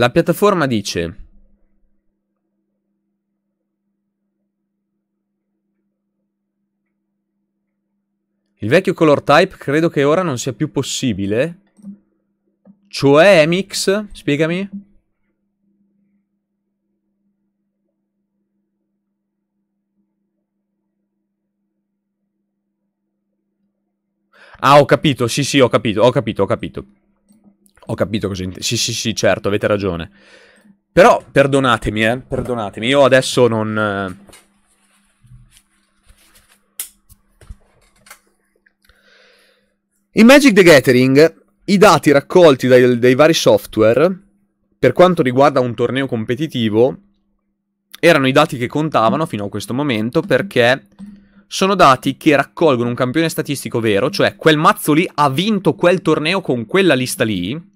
La piattaforma dice... Il vecchio color type credo che ora non sia più possibile. Cioè, Mix, spiegami. Ah, ho capito, sì sì, ho capito, ho capito, ho capito. Ho capito cosa intendi. Sì, sì, sì, certo, avete ragione. Però, perdonatemi, eh, perdonatemi. Io adesso non... Eh. In Magic the Gathering, i dati raccolti dai, dai vari software, per quanto riguarda un torneo competitivo, erano i dati che contavano fino a questo momento perché sono dati che raccolgono un campione statistico vero, cioè quel mazzo lì ha vinto quel torneo con quella lista lì,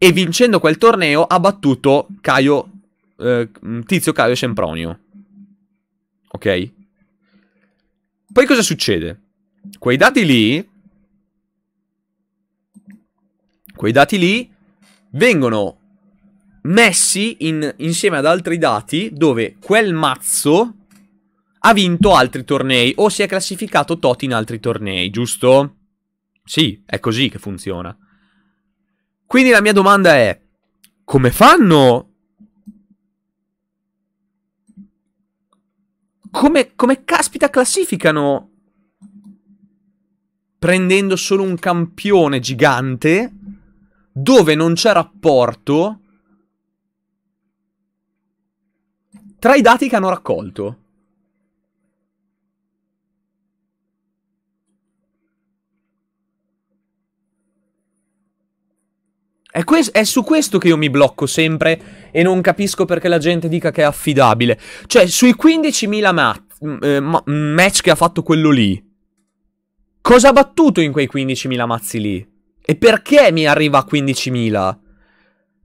e vincendo quel torneo ha battuto Caio, eh, Tizio Caio Sempronio. Ok? Poi cosa succede? Quei dati lì... Quei dati lì vengono messi in, insieme ad altri dati dove quel mazzo ha vinto altri tornei o si è classificato tot in altri tornei, giusto? Sì, è così che funziona. Quindi la mia domanda è, come fanno? Come, come caspita classificano? Prendendo solo un campione gigante dove non c'è rapporto tra i dati che hanno raccolto. È, è, su questo che io mi blocco sempre e non capisco perché la gente dica che è affidabile. Cioè, sui 15.000 ma eh, ma match che ha fatto quello lì, cosa ha battuto in quei 15.000 mazzi lì? E perché mi arriva a 15.000?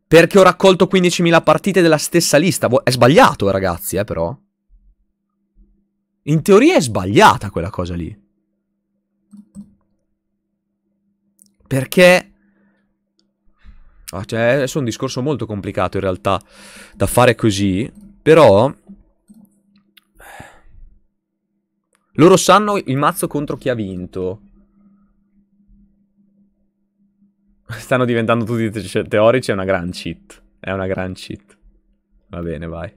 Perché ho raccolto 15.000 partite della stessa lista. Boh, è sbagliato, ragazzi, eh, però. In teoria è sbagliata quella cosa lì. Perché Ah, cioè, adesso è un discorso molto complicato in realtà da fare così, però... Eh, loro sanno il mazzo contro chi ha vinto. Stanno diventando tutti cioè, teorici, è una gran cheat. È una gran cheat. Va bene, vai.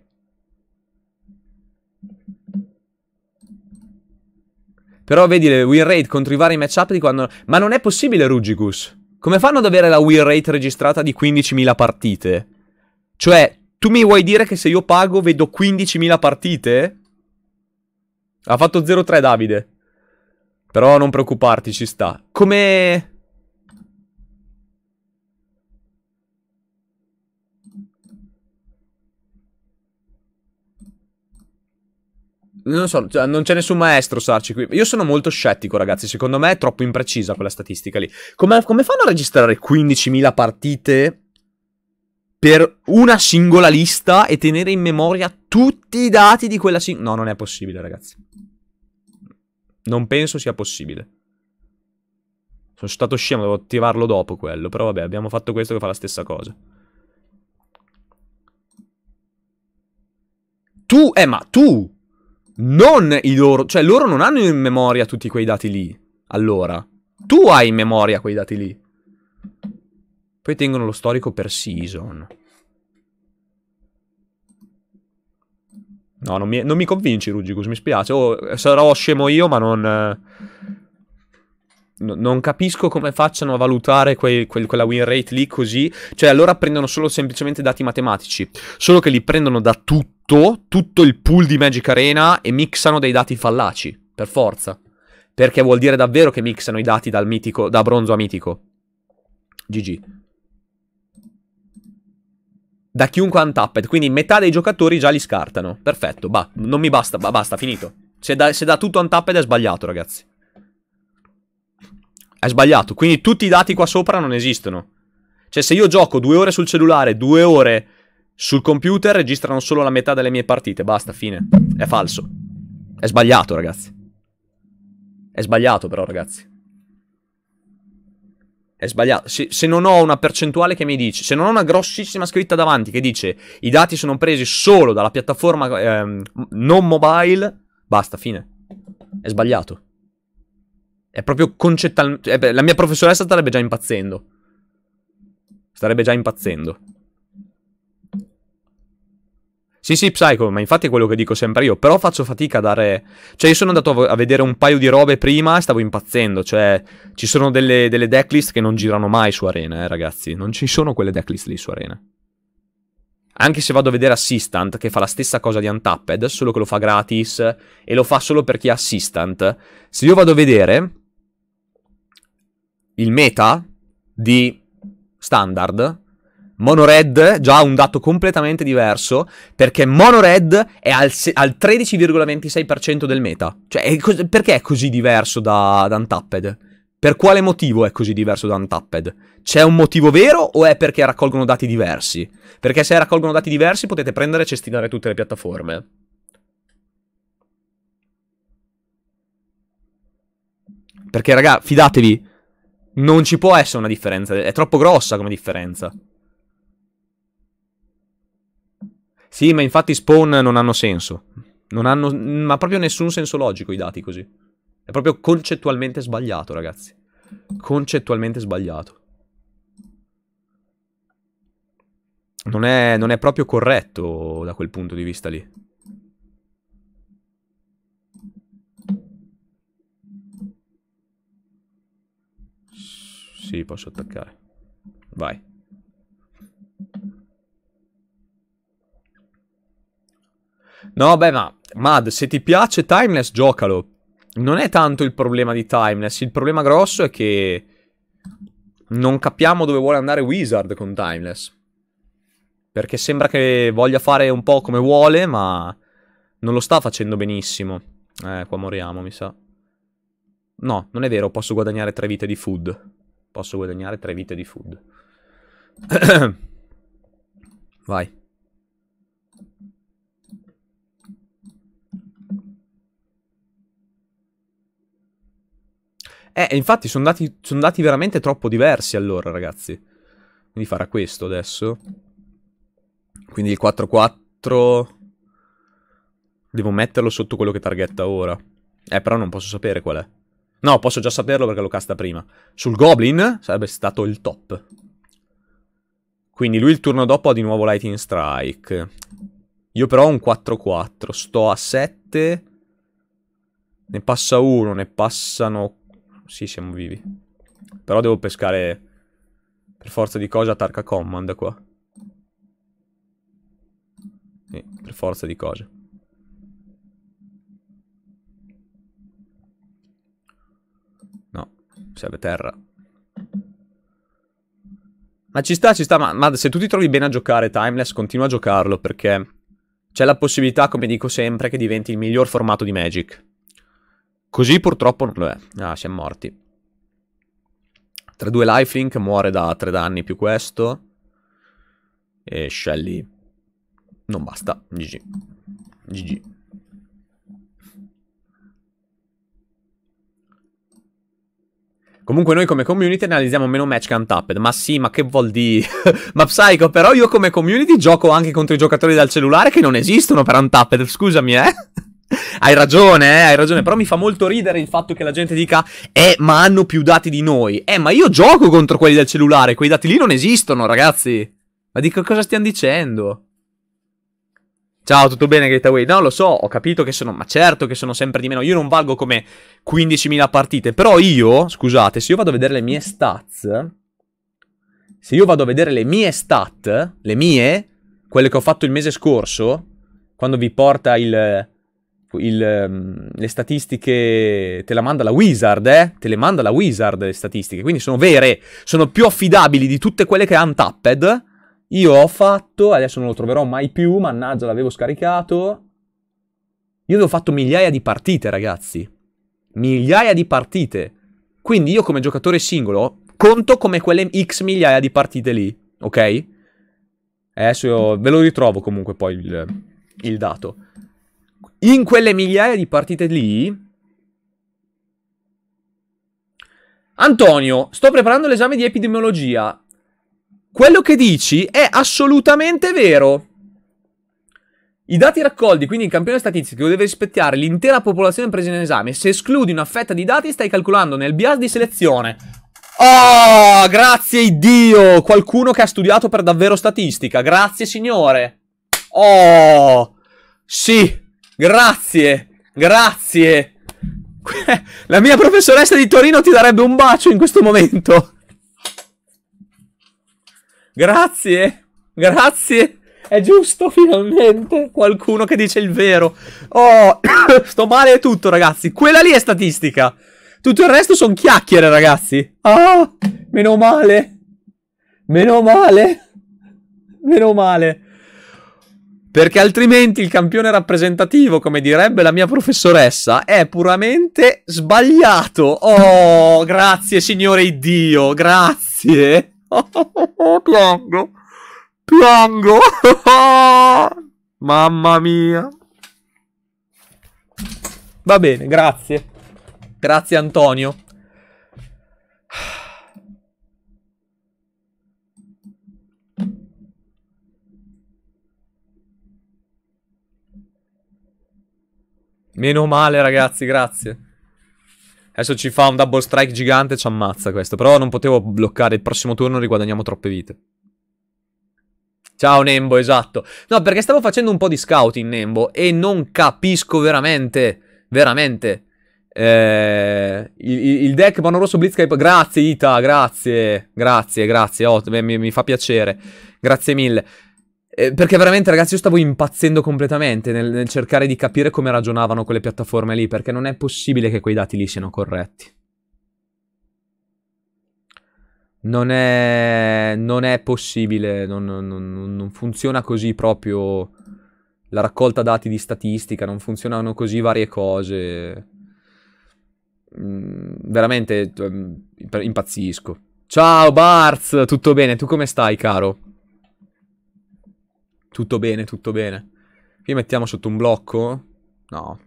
Però vedi le win rate contro i vari matchup di quando... Ma non è possibile Ruggigus. Come fanno ad avere la win rate registrata di 15.000 partite? Cioè, tu mi vuoi dire che se io pago vedo 15.000 partite? Ha fatto 0-3 Davide. Però non preoccuparti, ci sta. Come... Non so, cioè, non c'è nessun maestro Sarci qui. Io sono molto scettico, ragazzi. Secondo me è troppo imprecisa quella statistica lì. Come, come fanno a registrare 15.000 partite per una singola lista e tenere in memoria tutti i dati di quella singola... No, non è possibile, ragazzi. Non penso sia possibile. Sono stato scemo, devo attivarlo dopo quello. Però vabbè, abbiamo fatto questo che fa la stessa cosa. Tu, eh ma tu non i loro... Cioè, loro non hanno in memoria tutti quei dati lì. Allora. Tu hai in memoria quei dati lì. Poi tengono lo storico per season. No, non mi, non mi convinci, Rugigus, mi spiace. Oh, sarò scemo io, ma non... Eh, no, non capisco come facciano a valutare quel, quel, quella win rate lì così. Cioè, allora prendono solo semplicemente dati matematici. Solo che li prendono da tutti tutto, tutto il pool di Magic Arena e mixano dei dati fallaci, per forza. Perché vuol dire davvero che mixano i dati dal mitico, da bronzo a mitico. GG. Da chiunque untapped, quindi metà dei giocatori già li scartano. Perfetto, bah, non mi basta, bah, basta, finito. Se da, se da tutto untapped è sbagliato, ragazzi. È sbagliato, quindi tutti i dati qua sopra non esistono. Cioè, se io gioco due ore sul cellulare, due ore sul computer registrano solo la metà delle mie partite, basta, fine. È falso. È sbagliato, ragazzi. È sbagliato però, ragazzi. È sbagliato. Se, se, non ho una percentuale che mi dice, se non ho una grossissima scritta davanti che dice i dati sono presi solo dalla piattaforma ehm, non mobile, basta, fine. È sbagliato. È proprio concettualmente... Eh, la mia professoressa starebbe già impazzendo. Starebbe già impazzendo. Sì, sì, Psycho, ma infatti è quello che dico sempre io, però faccio fatica a dare... Cioè, io sono andato a vedere un paio di robe prima e stavo impazzendo, cioè, ci sono delle, delle decklist che non girano mai su Arena, eh, ragazzi. Non ci sono quelle decklist lì su Arena. Anche se vado a vedere Assistant, che fa la stessa cosa di Untapped, solo che lo fa gratis e lo fa solo per chi è Assistant. Se io vado a vedere il meta di Standard, Monored già ha un dato completamente diverso, perché Monored è al, al 13,26% del meta. Cioè, è perché è così diverso da, da Untapped? Per quale motivo è così diverso da Untapped? C'è un motivo vero o è perché raccolgono dati diversi? Perché se raccolgono dati diversi potete prendere e cestinare tutte le piattaforme. Perché, raga, fidatevi, non ci può essere una differenza. È troppo grossa come differenza. Sì, ma infatti spawn non hanno senso. Non hanno, ma proprio nessun senso logico i dati così. È proprio concettualmente sbagliato, ragazzi. Concettualmente sbagliato. Non è, non è proprio corretto da quel punto di vista lì. Sì, posso attaccare. Vai. No, beh, ma Mad, se ti piace Timeless, giocalo. Non è tanto il problema di Timeless, il problema grosso è che non capiamo dove vuole andare Wizard con Timeless. Perché sembra che voglia fare un po' come vuole, ma non lo sta facendo benissimo. Eh, qua moriamo, mi sa. No, non è vero, posso guadagnare tre vite di food. Posso guadagnare tre vite di food. Vai. Eh, infatti sono dati, sono dati veramente troppo diversi allora, ragazzi. Quindi farà questo adesso. Quindi il 4-4... Devo metterlo sotto quello che targetta ora. Eh, però non posso sapere qual è. No, posso già saperlo perché lo casta prima. Sul Goblin sarebbe stato il top. Quindi lui il turno dopo ha di nuovo Lightning Strike. Io però ho un 4-4. Sto a 7. Ne passa uno, ne passano sì, siamo vivi. Però devo pescare per forza di cosa Tarka Command qua. Sì, per forza di cose. No, serve terra. Ma ci sta, ci sta, ma, ma se tu ti trovi bene a giocare Timeless, continua a giocarlo perché c'è la possibilità, come dico sempre, che diventi il miglior formato di Magic. Così purtroppo non lo è. Ah, siamo morti. Tra due lifelink, muore da tre danni più questo. E Shelly non basta. GG. GG. Comunque noi come community analizziamo meno match che Untapped. Ma sì, ma che vuol dire? ma Psycho, però io come community gioco anche contro i giocatori dal cellulare che non esistono per Untapped. Scusami, eh? Hai ragione, eh, hai ragione, però mi fa molto ridere il fatto che la gente dica "Eh, ma hanno più dati di noi". Eh, ma io gioco contro quelli del cellulare, quei dati lì non esistono, ragazzi. Ma di cosa stiamo dicendo? Ciao, tutto bene Gateway? No, lo so, ho capito che sono... Ma certo che sono sempre di meno. Io non valgo come 15.000 partite. Però io, scusate, se io vado a vedere le mie stats... Se io vado a vedere le mie stat, le mie, quelle che ho fatto il mese scorso, quando vi porta il Ecco, il, ehm, le statistiche te la manda la Wizard, eh? Te le manda la Wizard le statistiche, quindi sono vere, sono più affidabili di tutte quelle che ha Untapped. Io ho fatto, adesso non lo troverò mai più, mannaggia l'avevo scaricato. Io avevo fatto migliaia di partite, ragazzi. Migliaia di partite. Quindi io come giocatore singolo conto come quelle X migliaia di partite lì, ok? Adesso io ve lo ritrovo comunque poi il, il dato in quelle migliaia di partite lì... Antonio, sto preparando l'esame di epidemiologia. Quello che dici è assolutamente vero. I dati raccolti, quindi il campione statistico, deve rispettare l'intera popolazione presa in esame. Se escludi una fetta di dati, stai calcolando nel bias di selezione. Oh, grazie Dio! Qualcuno che ha studiato per davvero statistica. Grazie, signore. Oh, sì. Grazie, grazie. La mia professoressa di Torino ti darebbe un bacio in questo momento. Grazie, grazie. È giusto finalmente qualcuno che dice il vero. Oh, sto male e tutto, ragazzi. Quella lì è statistica. Tutto il resto sono chiacchiere, ragazzi. Ah, meno male. Meno male. Meno male. Perché altrimenti il campione rappresentativo, come direbbe la mia professoressa, è puramente sbagliato. Oh, grazie signore Iddio, grazie. Oh, oh, oh, piango. Piango. Mamma mia. Va bene, grazie. Grazie Antonio. Meno male, ragazzi, grazie. Adesso ci fa un double strike gigante e ci ammazza questo. Però non potevo bloccare. Il prossimo turno riguadagniamo troppe vite. Ciao Nembo, esatto. No, perché stavo facendo un po' di scouting, Nembo e non capisco veramente, veramente. Eh, il, il, deck Mono Rosso Blitzkrieg. Grazie Ita, grazie, grazie, grazie. Oh, mi, mi fa piacere. Grazie mille. Eh, perché veramente, ragazzi, io stavo impazzendo completamente nel, nel cercare di capire come ragionavano quelle piattaforme lì, perché non è possibile che quei dati lì siano corretti. Non è, non è, possibile, non, non, non, funziona così proprio la raccolta dati di statistica, non funzionano così varie cose. Mm, veramente ehm, impazzisco. Ciao Barz, tutto bene? Tu come stai, caro? Tutto bene, tutto bene. Qui mettiamo sotto un blocco? No.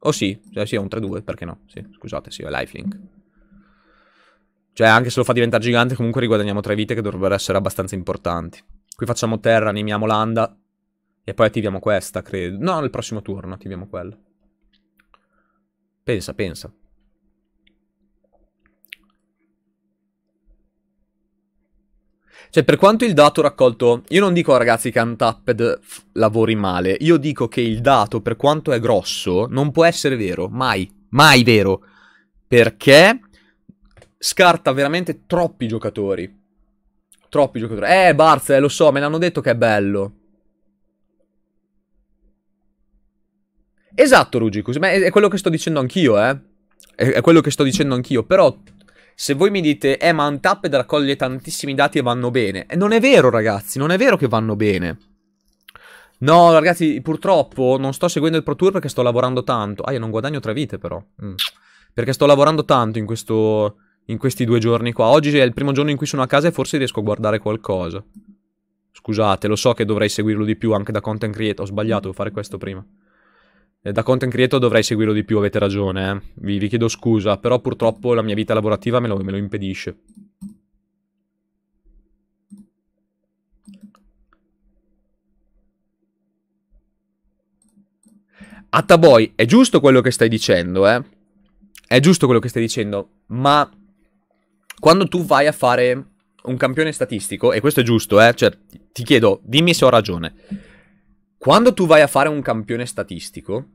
Oh sì, cioè, sì, è un 3-2, perché no? Sì, scusate, sì, è lifelink. Cioè, anche se lo fa diventare gigante, comunque riguadagniamo tre vite che dovrebbero essere abbastanza importanti. Qui facciamo terra, animiamo l'anda. E poi attiviamo questa, credo. No, nel prossimo turno attiviamo quella. Pensa, pensa. Cioè, per quanto il dato raccolto... Io non dico, ragazzi, che Untapped lavori male. Io dico che il dato, per quanto è grosso, non può essere vero. Mai. Mai vero. Perché scarta veramente troppi giocatori. Troppi giocatori. Eh, Barz, eh, lo so, me l'hanno detto che è bello. Esatto, Rugicus, ma è quello che sto dicendo anch'io, eh. È quello che sto dicendo anch'io, però se voi mi dite, eh ma Untapped raccoglie tantissimi dati e vanno bene. E non è vero ragazzi, non è vero che vanno bene. No ragazzi, purtroppo non sto seguendo il Pro Tour perché sto lavorando tanto. Ah, io non guadagno tre vite però. Mm. Perché sto lavorando tanto in, questo, in questi due giorni qua. Oggi è il primo giorno in cui sono a casa e forse riesco a guardare qualcosa. Scusate, lo so che dovrei seguirlo di più anche da content creator. Ho sbagliato, devo fare questo prima. Eh, da content creator dovrei seguirlo di più, avete ragione, eh. vi, vi, chiedo scusa, però purtroppo la mia vita lavorativa me lo, me lo impedisce. Attaboy, è giusto quello che stai dicendo, eh? È giusto quello che stai dicendo, ma quando tu vai a fare un campione statistico, e questo è giusto, eh? Cioè, ti chiedo, dimmi se ho ragione. Quando tu vai a fare un campione statistico,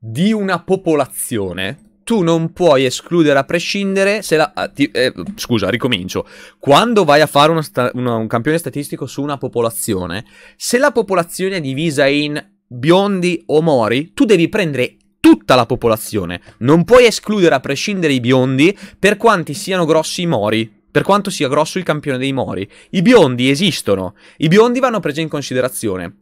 di una popolazione tu non puoi escludere a prescindere se la... Ah, ti, eh, scusa, ricomincio. Quando vai a fare una una, un campione statistico su una popolazione, se la popolazione è divisa in biondi o mori, tu devi prendere tutta la popolazione. Non puoi escludere a prescindere i biondi per quanti siano grossi i mori. Per quanto sia grosso il campione dei mori. I biondi esistono. I biondi vanno presi in considerazione.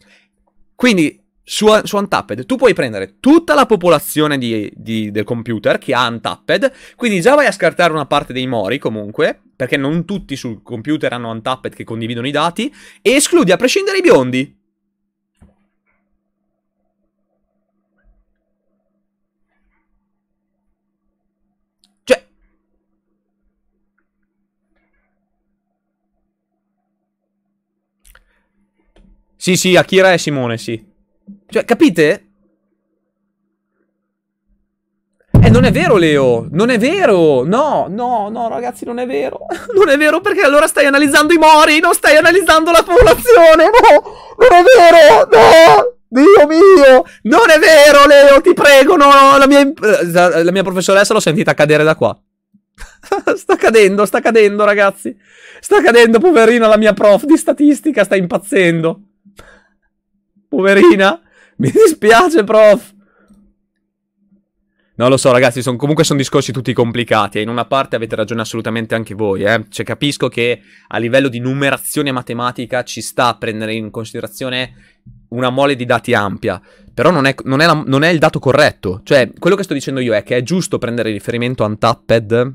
Quindi su, su Untapped tu puoi prendere tutta la popolazione di, di, del computer che ha Untapped, quindi già vai a scartare una parte dei mori comunque, perché non tutti sul computer hanno Untapped che condividono i dati, e escludi a prescindere i biondi. Cioè... Sì, sì, Akira e Simone, sì. Cioè, capite? Eh, non è vero, Leo. Non è vero. No, no, no, ragazzi, non è vero. Non è vero perché allora stai analizzando i mori, non stai analizzando la popolazione. No, non è vero. No. Dio mio, non è vero, Leo, ti prego, no, la mia, la, eh, la mia professoressa l'ho sentita cadere da qua. sta cadendo, sta cadendo, ragazzi. Sta cadendo, poverina, la mia prof di statistica sta impazzendo. Poverina. Mi dispiace, prof. No, lo so, ragazzi, son, comunque sono discorsi tutti complicati. E in una parte avete ragione assolutamente anche voi, eh. Cioè, capisco che a livello di numerazione matematica ci sta a prendere in considerazione una mole di dati ampia. Però non è, non è, la, non è il dato corretto. Cioè, quello che sto dicendo io è che è giusto prendere riferimento a Untapped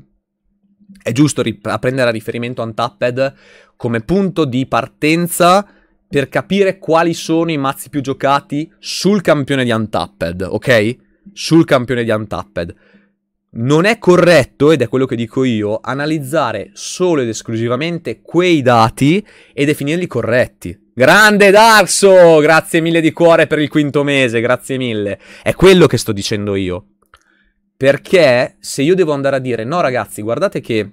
è giusto prendere a riferimento Untapped come punto di partenza per capire quali sono i mazzi più giocati sul campione di Untapped, ok? Sul campione di Untapped. Non è corretto, ed è quello che dico io, analizzare solo ed esclusivamente quei dati e definirli corretti. Grande Darso! Grazie mille di cuore per il quinto mese, grazie mille. È quello che sto dicendo io. Perché se io devo andare a dire, no ragazzi, guardate che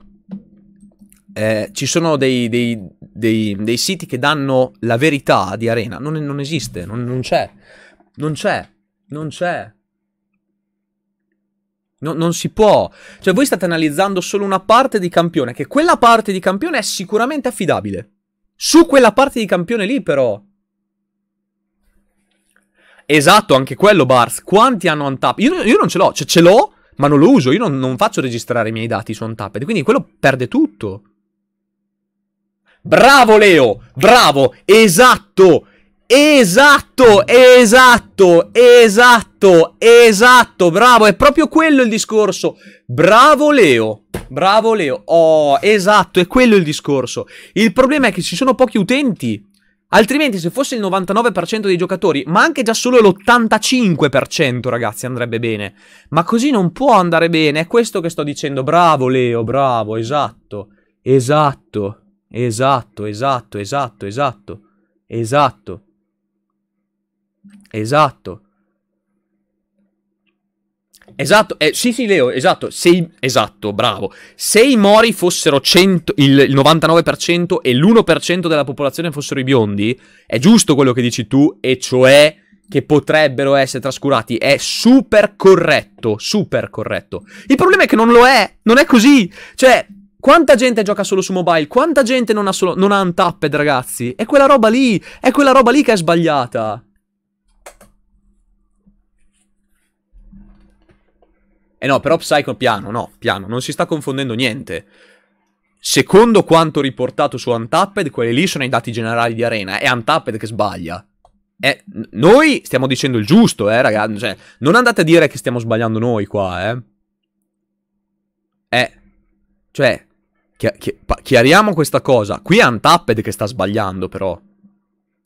eh, ci sono dei, dei, dei, dei, siti che danno la verità di Arena. Non, non esiste, non, non, c'è. Non c'è, non c'è. No, non si può. Cioè, voi state analizzando solo una parte di campione, che quella parte di campione è sicuramente affidabile. Su quella parte di campione lì, però. Esatto, anche quello, Bars. Quanti hanno untap? Io, io non ce l'ho. Cioè, ce l'ho, ma non lo uso. Io non, non faccio registrare i miei dati su untapped. Quindi quello perde tutto. Bravo Leo, bravo, esatto, esatto, esatto, esatto, esatto, bravo, è proprio quello il discorso. Bravo Leo, bravo Leo, oh, esatto, è quello il discorso. Il problema è che ci sono pochi utenti. Altrimenti se fosse il 99% dei giocatori, ma anche già solo l'85% ragazzi andrebbe bene. Ma così non può andare bene, è questo che sto dicendo. Bravo Leo, bravo, esatto, esatto. Esatto, esatto, esatto, esatto. Esatto. Esatto. Esatto, eh, sì sì Leo, esatto, se esatto, bravo. Se i mori fossero 100, il, il 99% e l'1% della popolazione fossero i biondi, è giusto quello che dici tu, e cioè che potrebbero essere trascurati, è super corretto, super corretto. Il problema è che non lo è, non è così. Cioè, quanta gente gioca solo su mobile? Quanta gente non ha, solo, non ha Untapped, ragazzi? È quella roba lì! È quella roba lì che è sbagliata! Eh no, però Psycho, piano, no, piano, non si sta confondendo niente. Secondo quanto riportato su Untapped, quelli lì sono i dati generali di Arena. È Untapped che sbaglia. Eh, noi stiamo dicendo il giusto, eh, ragazzi. Cioè, non andate a dire che stiamo sbagliando noi qua, eh. Eh. Cioè, chi chi chiariamo questa cosa. Qui è Untapped che sta sbagliando, però.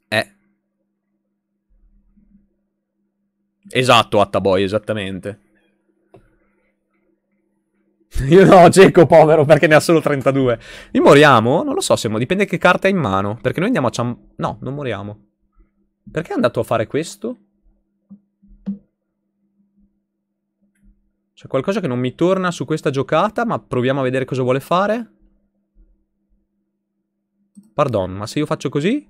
Eh. Esatto, Attaboy, esattamente. Io no, Geco, povero, perché ne ha solo 32. Mi moriamo? Non lo so, se dipende che carta è in mano. Perché noi andiamo a ciam... No, non moriamo. Perché è andato a fare questo? C'è qualcosa che non mi torna su questa giocata, ma proviamo a vedere cosa vuole fare. Pardon, ma se io faccio così?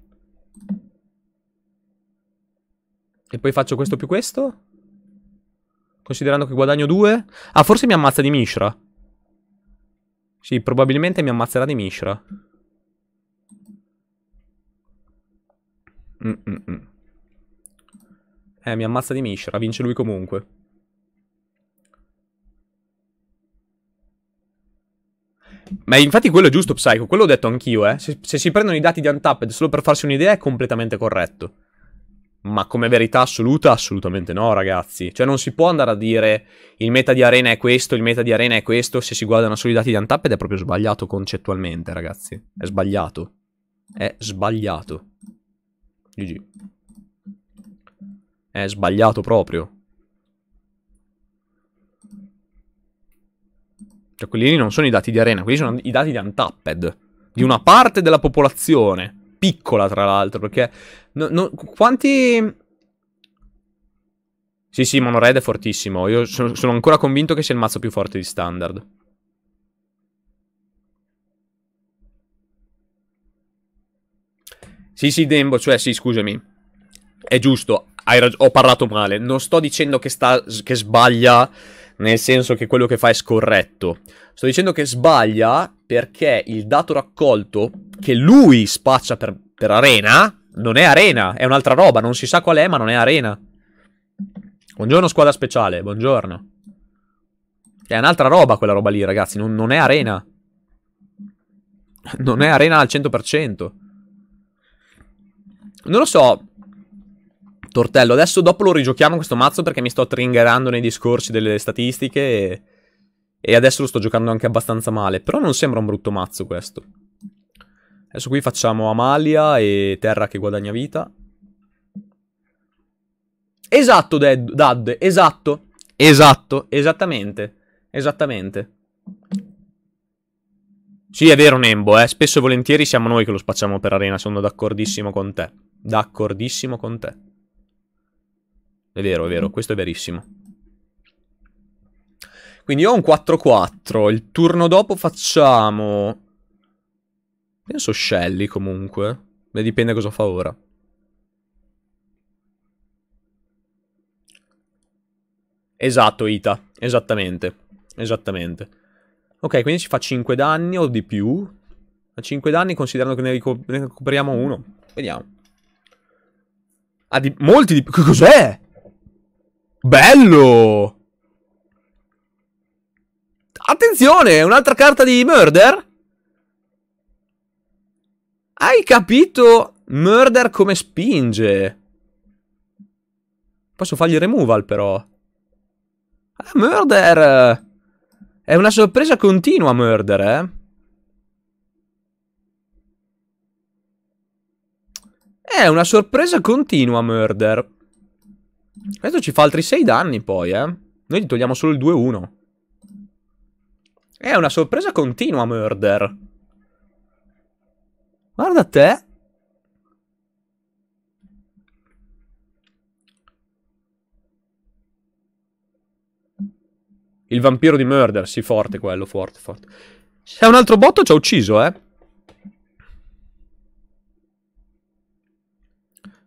E poi faccio questo più questo? Considerando che guadagno due? Ah, forse mi ammazza di Mishra. Sì, probabilmente mi ammazzerà di Mishra. Mm -mm. mm. Eh, mi ammazza di Mishra, vince lui comunque. Ma infatti quello è giusto, Psycho, quello ho detto anch'io, eh. Se, se, si prendono i dati di Untapped solo per farsi un'idea è completamente corretto. Ma come verità assoluta, assolutamente no, ragazzi. Cioè non si può andare a dire il meta di arena è questo, il meta di arena è questo, se si guardano solo i dati di Untapped è proprio sbagliato concettualmente, ragazzi. È sbagliato. È sbagliato. GG. È sbagliato proprio. Cioè, quelli non sono i dati di Arena, quelli sono i dati di Untapped. Di una parte della popolazione. Piccola, tra l'altro, perché... No, no, quanti... Sì, sì, Monored è fortissimo. Io sono, sono ancora convinto che sia il mazzo più forte di standard. Sì, sì, Dembo, cioè, sì, scusami. È giusto, hai ho parlato male. Non sto dicendo che, sta, che sbaglia nel senso che quello che fa è scorretto. Sto dicendo che sbaglia perché il dato raccolto che lui spaccia per, per arena non è arena, è un'altra roba, non si sa qual è, ma non è arena. Buongiorno squadra speciale, buongiorno. È un'altra roba quella roba lì, ragazzi, non, non è arena. Non è arena al 100%. Non lo so, Tortello. Adesso dopo lo rigiochiamo questo mazzo perché mi sto tringherando nei discorsi delle statistiche e... e adesso lo sto giocando anche abbastanza male. Però non sembra un brutto mazzo questo. Adesso qui facciamo Amalia e Terra che guadagna vita. Esatto, Dad, Dad esatto. Esatto, esattamente. Esattamente. Sì, è vero Nembo, eh. Spesso e volentieri siamo noi che lo spacciamo per arena, sono d'accordissimo con te. D'accordissimo con te. È vero, è vero, mm-hmm. questo è verissimo. Quindi ho un 4-4. Il turno dopo facciamo... Penso Shelly comunque. Ne dipende cosa fa ora. Esatto, Ita. Esattamente. Esattamente. Ok, quindi ci fa 5 danni o di più. A 5 danni considerando che ne, recu ne recuperiamo uno. Vediamo. Ah, di molti di più. Cos'è? Bello! Attenzione, un'altra carta di Murder? Hai capito Murder come spinge? Posso fargli removal però. Ah, Murder! È una sorpresa continua Murder, eh? È una sorpresa continua Murder. Questo ci fa altri 6 danni poi, eh. Noi gli togliamo solo il 2-1. È una sorpresa continua, Murder. Guarda te. Il vampiro di Murder, sì, forte quello, forte, forte. Se è un altro botto ci ha ucciso, eh.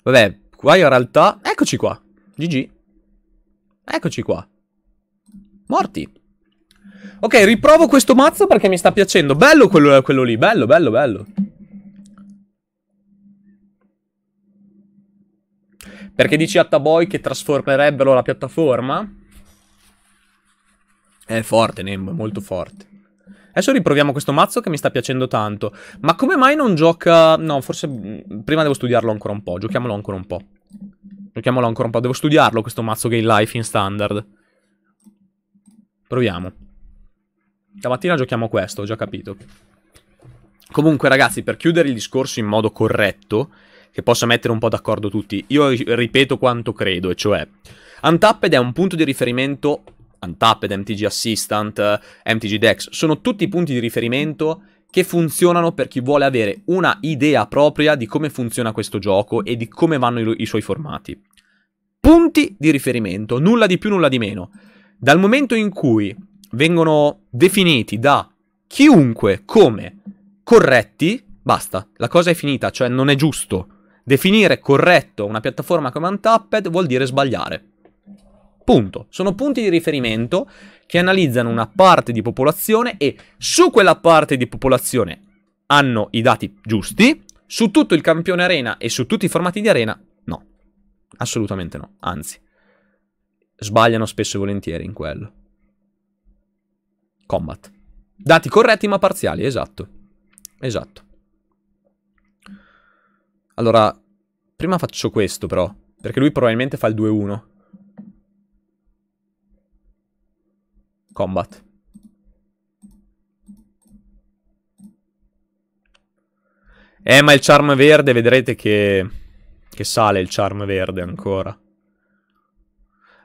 Vabbè, qua in realtà... Eccoci qua. GG. Eccoci qua. Morti. Ok, riprovo questo mazzo perché mi sta piacendo. Bello quello, quello lì, bello, bello, bello. Perché dici a Taboy che trasformerebbero la piattaforma? È forte Nembo, è molto forte. Adesso riproviamo questo mazzo che mi sta piacendo tanto. Ma come mai non gioca... No, forse mm, prima devo studiarlo ancora un po', giochiamolo ancora un po'. Giochiamolo ancora un po'. Devo studiarlo questo mazzo Gay Life in standard. Proviamo. Stamattina giochiamo questo, ho già capito. Comunque, ragazzi, per chiudere il discorso in modo corretto, che possa mettere un po' d'accordo tutti, io ripeto quanto credo, e cioè... Untapped è un punto di riferimento... Untapped, MTG Assistant, MTG Dex, sono tutti punti di riferimento che funzionano per chi vuole avere una idea propria di come funziona questo gioco e di come vanno i, i suoi formati. Punti di riferimento, nulla di più, nulla di meno. Dal momento in cui vengono definiti da chiunque come corretti, basta, la cosa è finita, cioè non è giusto. Definire corretto una piattaforma come Untapped vuol dire sbagliare. Punto. Sono punti di riferimento che analizzano una parte di popolazione e su quella parte di popolazione hanno i dati giusti, su tutto il campione arena e su tutti i formati di arena no. Assolutamente no. Anzi, sbagliano spesso e volentieri in quello. Combat. Dati corretti ma parziali, esatto. Esatto. Allora, prima faccio questo però, perché lui probabilmente fa il 2-1. Combat. Eh, ma il charm verde, vedrete che... Che sale il charm verde ancora.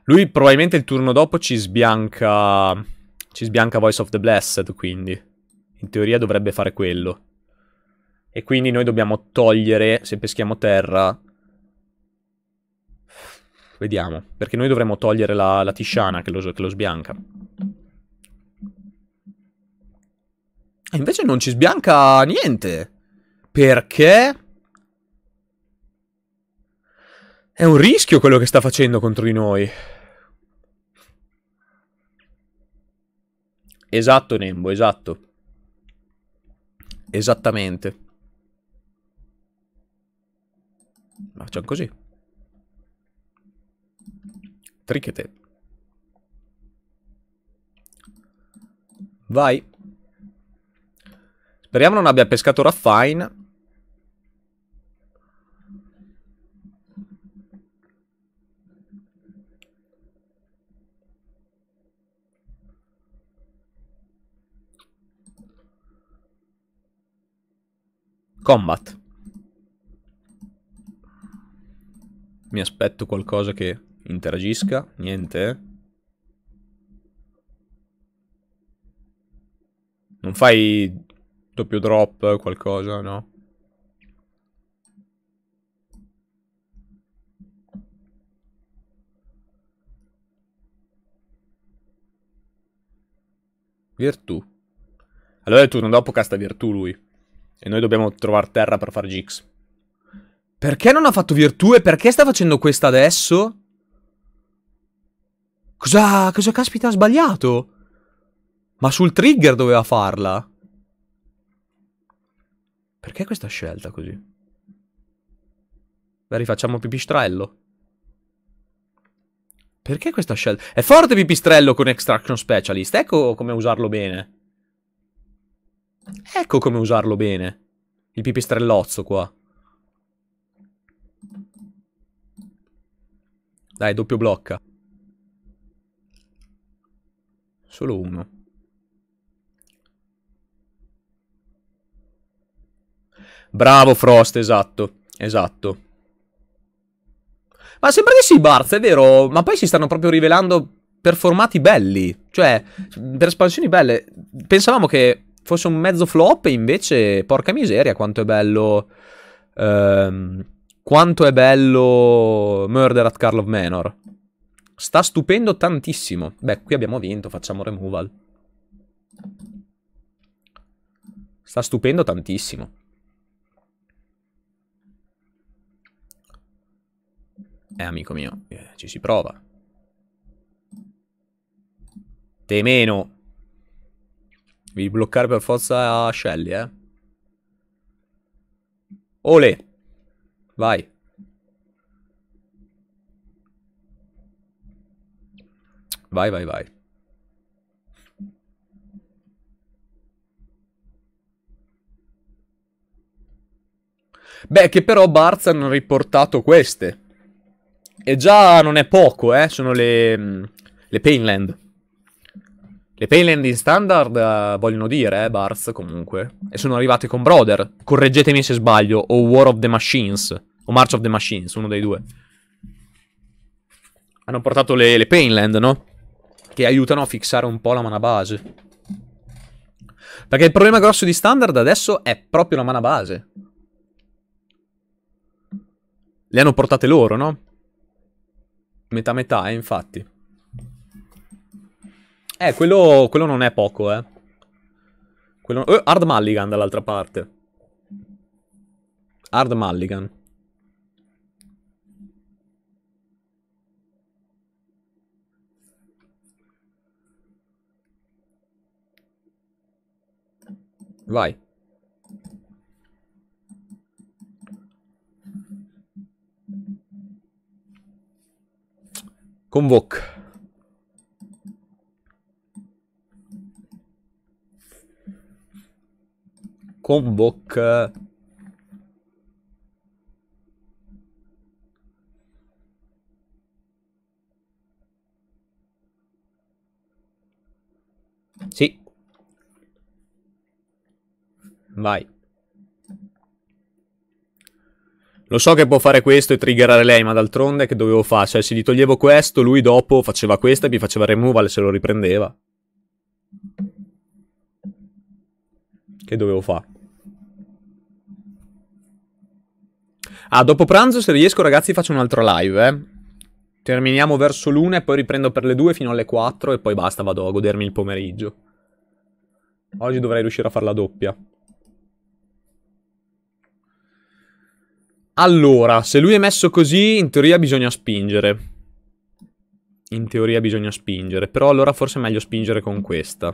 Lui probabilmente il turno dopo ci sbianca... Ci sbianca Voice of the Blessed, quindi. In teoria dovrebbe fare quello. E quindi noi dobbiamo togliere, se peschiamo terra... Vediamo, perché noi dovremmo togliere la, la Tisciana che lo, che lo sbianca. E invece non ci sbianca niente. Perché? È un rischio quello che sta facendo contro di noi. Esatto, Nembo, esatto. Esattamente. Ma Facciamo così. Trichete. Vai. Speriamo non abbia pescato Raffine. Combat. Mi aspetto qualcosa che interagisca. Niente, eh. Non fai doppio drop, qualcosa, no? Virtù. Allora il turno dopo casta virtù lui. E noi dobbiamo trovare terra per far Gix. Perché non ha fatto virtù e perché sta facendo questa adesso? Cosa... cosa caspita ha sbagliato? Ma sul trigger doveva farla. Perché questa scelta così? La rifacciamo pipistrello. Perché questa scelta? È forte pipistrello con Extraction Specialist. Ecco come usarlo bene. Ecco come usarlo bene. Il pipistrellozzo qua. Dai, doppio blocca. Solo uno. Bravo Frost, esatto. Esatto. Ma sembra di sì, Barth, è vero. Ma poi si stanno proprio rivelando per formati belli. Cioè, per espansioni belle. Pensavamo che fosse un mezzo flop, invece, porca miseria, quanto è bello... Ehm, quanto è bello Murder at Carl of Manor. Sta stupendo tantissimo. Beh, qui abbiamo vinto, facciamo removal. Sta stupendo tantissimo. Eh, amico mio, eh, ci si prova. Te meno. Devi bloccare per forza Shelly, eh. Ole. Vai. Vai, vai, vai. Beh, che però Barzan hanno riportato queste. E già non è poco, eh. Sono le, mm, le Painland. Le Painland in standard eh, vogliono dire, eh, Bars, comunque. E sono arrivate con Brother. Correggetemi se sbaglio. O War of the Machines. O March of the Machines, uno dei due. Hanno portato le, le Painland, no? Che aiutano a fissare un po' la mana base. Perché il problema grosso di standard adesso è proprio la mana base. Le hanno portate loro, no? Metà metà, eh, infatti. Eh, quello, quello non è poco, eh. Quello... Oh, hard Mulligan dall'altra parte. Hard Mulligan. Vai. Convoke. Convoke. Sì. Vai. Lo so che può fare questo e triggerare lei, ma d'altronde che dovevo fare? Cioè, se gli toglievo questo, lui dopo faceva questo e mi faceva removal e se lo riprendeva. Che dovevo fare? Ah, dopo pranzo, se riesco, ragazzi, faccio un'altra live, eh. Terminiamo verso l'una e poi riprendo per le due fino alle quattro e poi basta, vado a godermi il pomeriggio. Oggi dovrei riuscire a fare la doppia. Allora, se lui è messo così, in teoria bisogna spingere. In teoria bisogna spingere, però allora forse è meglio spingere con questa.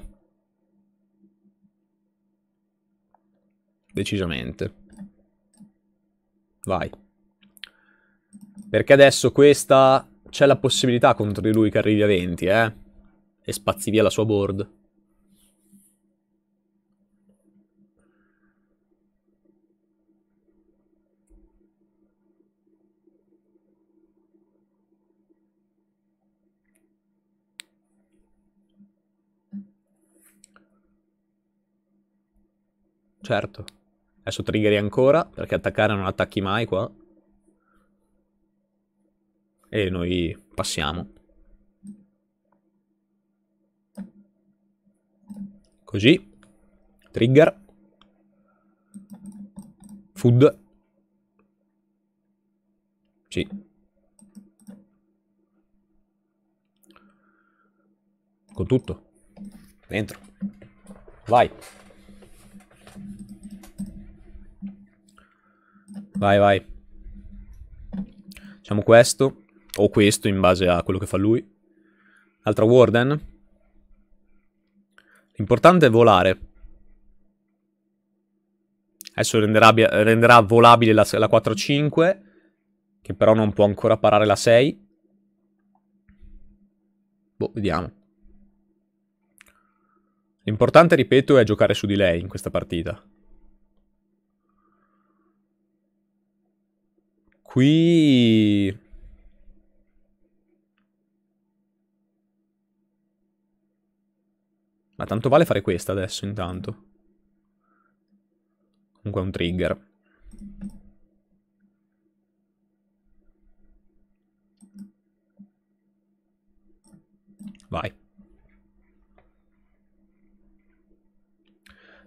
Decisamente. Vai. Perché adesso questa c'è la possibilità contro di lui che arrivi a 20, eh? E spazzi via la sua board. certo. Adesso triggeri ancora, perché attaccare non attacchi mai qua. E noi passiamo. Così. Trigger. Food. Sì. Con tutto. Dentro. Vai. Vai, vai. Facciamo questo. O questo in base a quello che fa lui. Altra Warden. L'importante è volare. Adesso renderà, renderà volabile la, la 4-5. Che però non può ancora parare la 6. Boh, vediamo. L'importante, ripeto, è giocare su di lei in questa partita. qui... Ma tanto vale fare questa adesso intanto. Comunque è un trigger. Vai.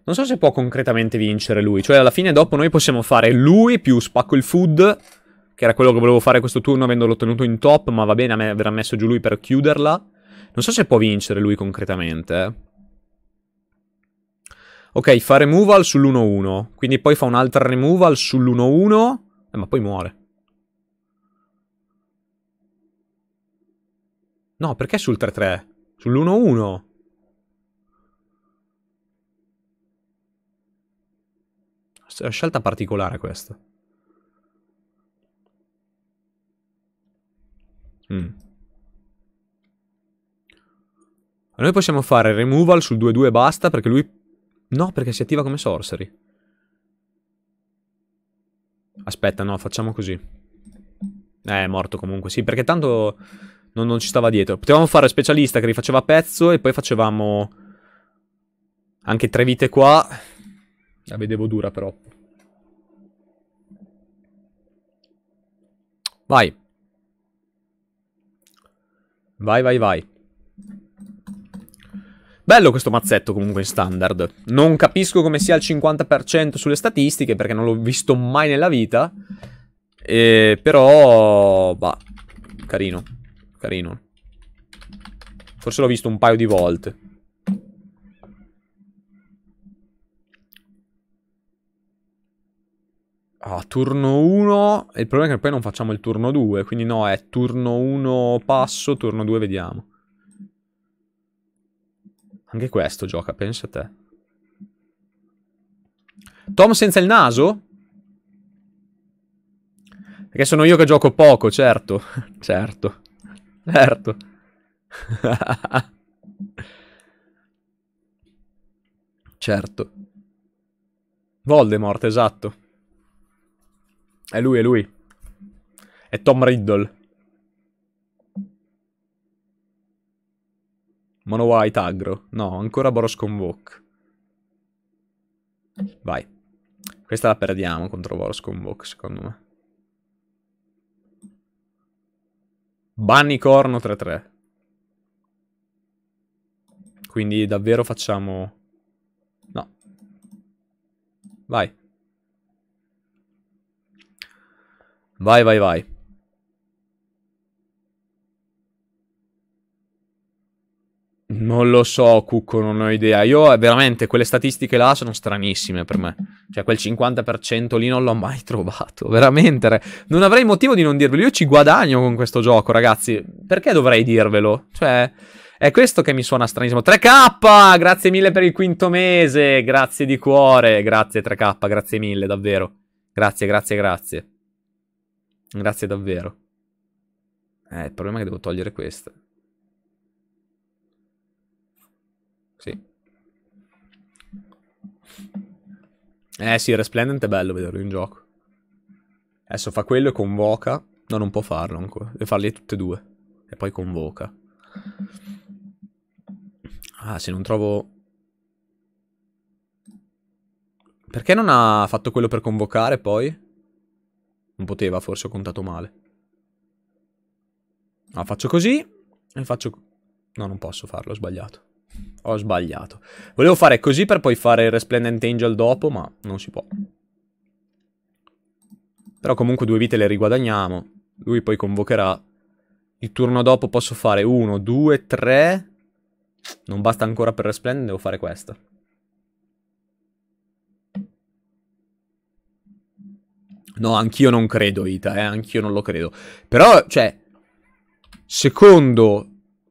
Non so se può concretamente vincere lui. Cioè alla fine dopo noi possiamo fare lui più spacco il food che era quello che volevo fare questo turno avendolo ottenuto in top, ma va bene, avrà messo giù lui per chiuderla. Non so se può vincere lui concretamente. Eh. Ok, fa removal sull'1-1, quindi poi fa un'altra removal sull'1-1, eh, ma poi muore. No, perché sul 3-3? Sull'1-1? È una scelta particolare questa. Mm. Noi possiamo fare removal sul 2-2 e basta perché lui... No, perché si attiva come sorcery. Aspetta, no, facciamo così. Eh, è morto comunque, sì, perché tanto non, non ci stava dietro. Potevamo fare specialista che rifaceva pezzo e poi facevamo anche tre vite qua. La vedevo dura però. Vai. Vai, vai, vai. Bello questo mazzetto comunque in standard. Non capisco come sia al 50% sulle statistiche perché non l'ho visto mai nella vita. Eh, però... Va. carino. Carino. Forse l'ho visto un paio di volte. Ah, turno 1. Il problema è che poi non facciamo il turno 2. Quindi no, è turno 1 passo, turno 2 vediamo. Anche questo gioca, pensa a te. Tom senza il naso? Perché sono io che gioco poco, certo. certo. Certo. certo. Voldemort, esatto. È lui, è lui. È Tom Riddle. Monowhite White aggro. No, ancora Boros Convoke. Vai. Questa la perdiamo contro Boros Convoke, secondo me. Banni Corno 3-3. Quindi davvero facciamo... No. Vai. Vai, vai, vai. Non lo so, Cucco, non ho idea. Io eh, veramente quelle statistiche là sono stranissime per me. Cioè, quel 50% lì non l'ho mai trovato. Veramente. Non avrei motivo di non dirvelo. Io ci guadagno con questo gioco, ragazzi. Perché dovrei dirvelo? Cioè, è questo che mi suona stranissimo. 3K! Grazie mille per il quinto mese. Grazie di cuore. Grazie 3K, grazie mille, davvero. Grazie, grazie, grazie. Grazie davvero. Eh, il problema è che devo togliere questa. Sì. Eh sì, Resplendent è bello vederlo in gioco. Adesso fa quello e convoca. No, non può farlo ancora. Deve farli tutte e due. E poi convoca. Ah, se non trovo... Perché non ha fatto quello per convocare poi? Non poteva, forse ho contato male. Ma ah, faccio così e faccio... No, non posso farlo, ho sbagliato. Ho sbagliato. Volevo fare così per poi fare il Resplendent Angel dopo, ma non si può. Però comunque due vite le riguadagniamo. Lui poi convocherà. Il turno dopo posso fare uno, due, tre... Non basta ancora per Resplendent, devo fare questo. No, anch'io non credo, Ita, eh, anch'io non lo credo. Però, cioè, secondo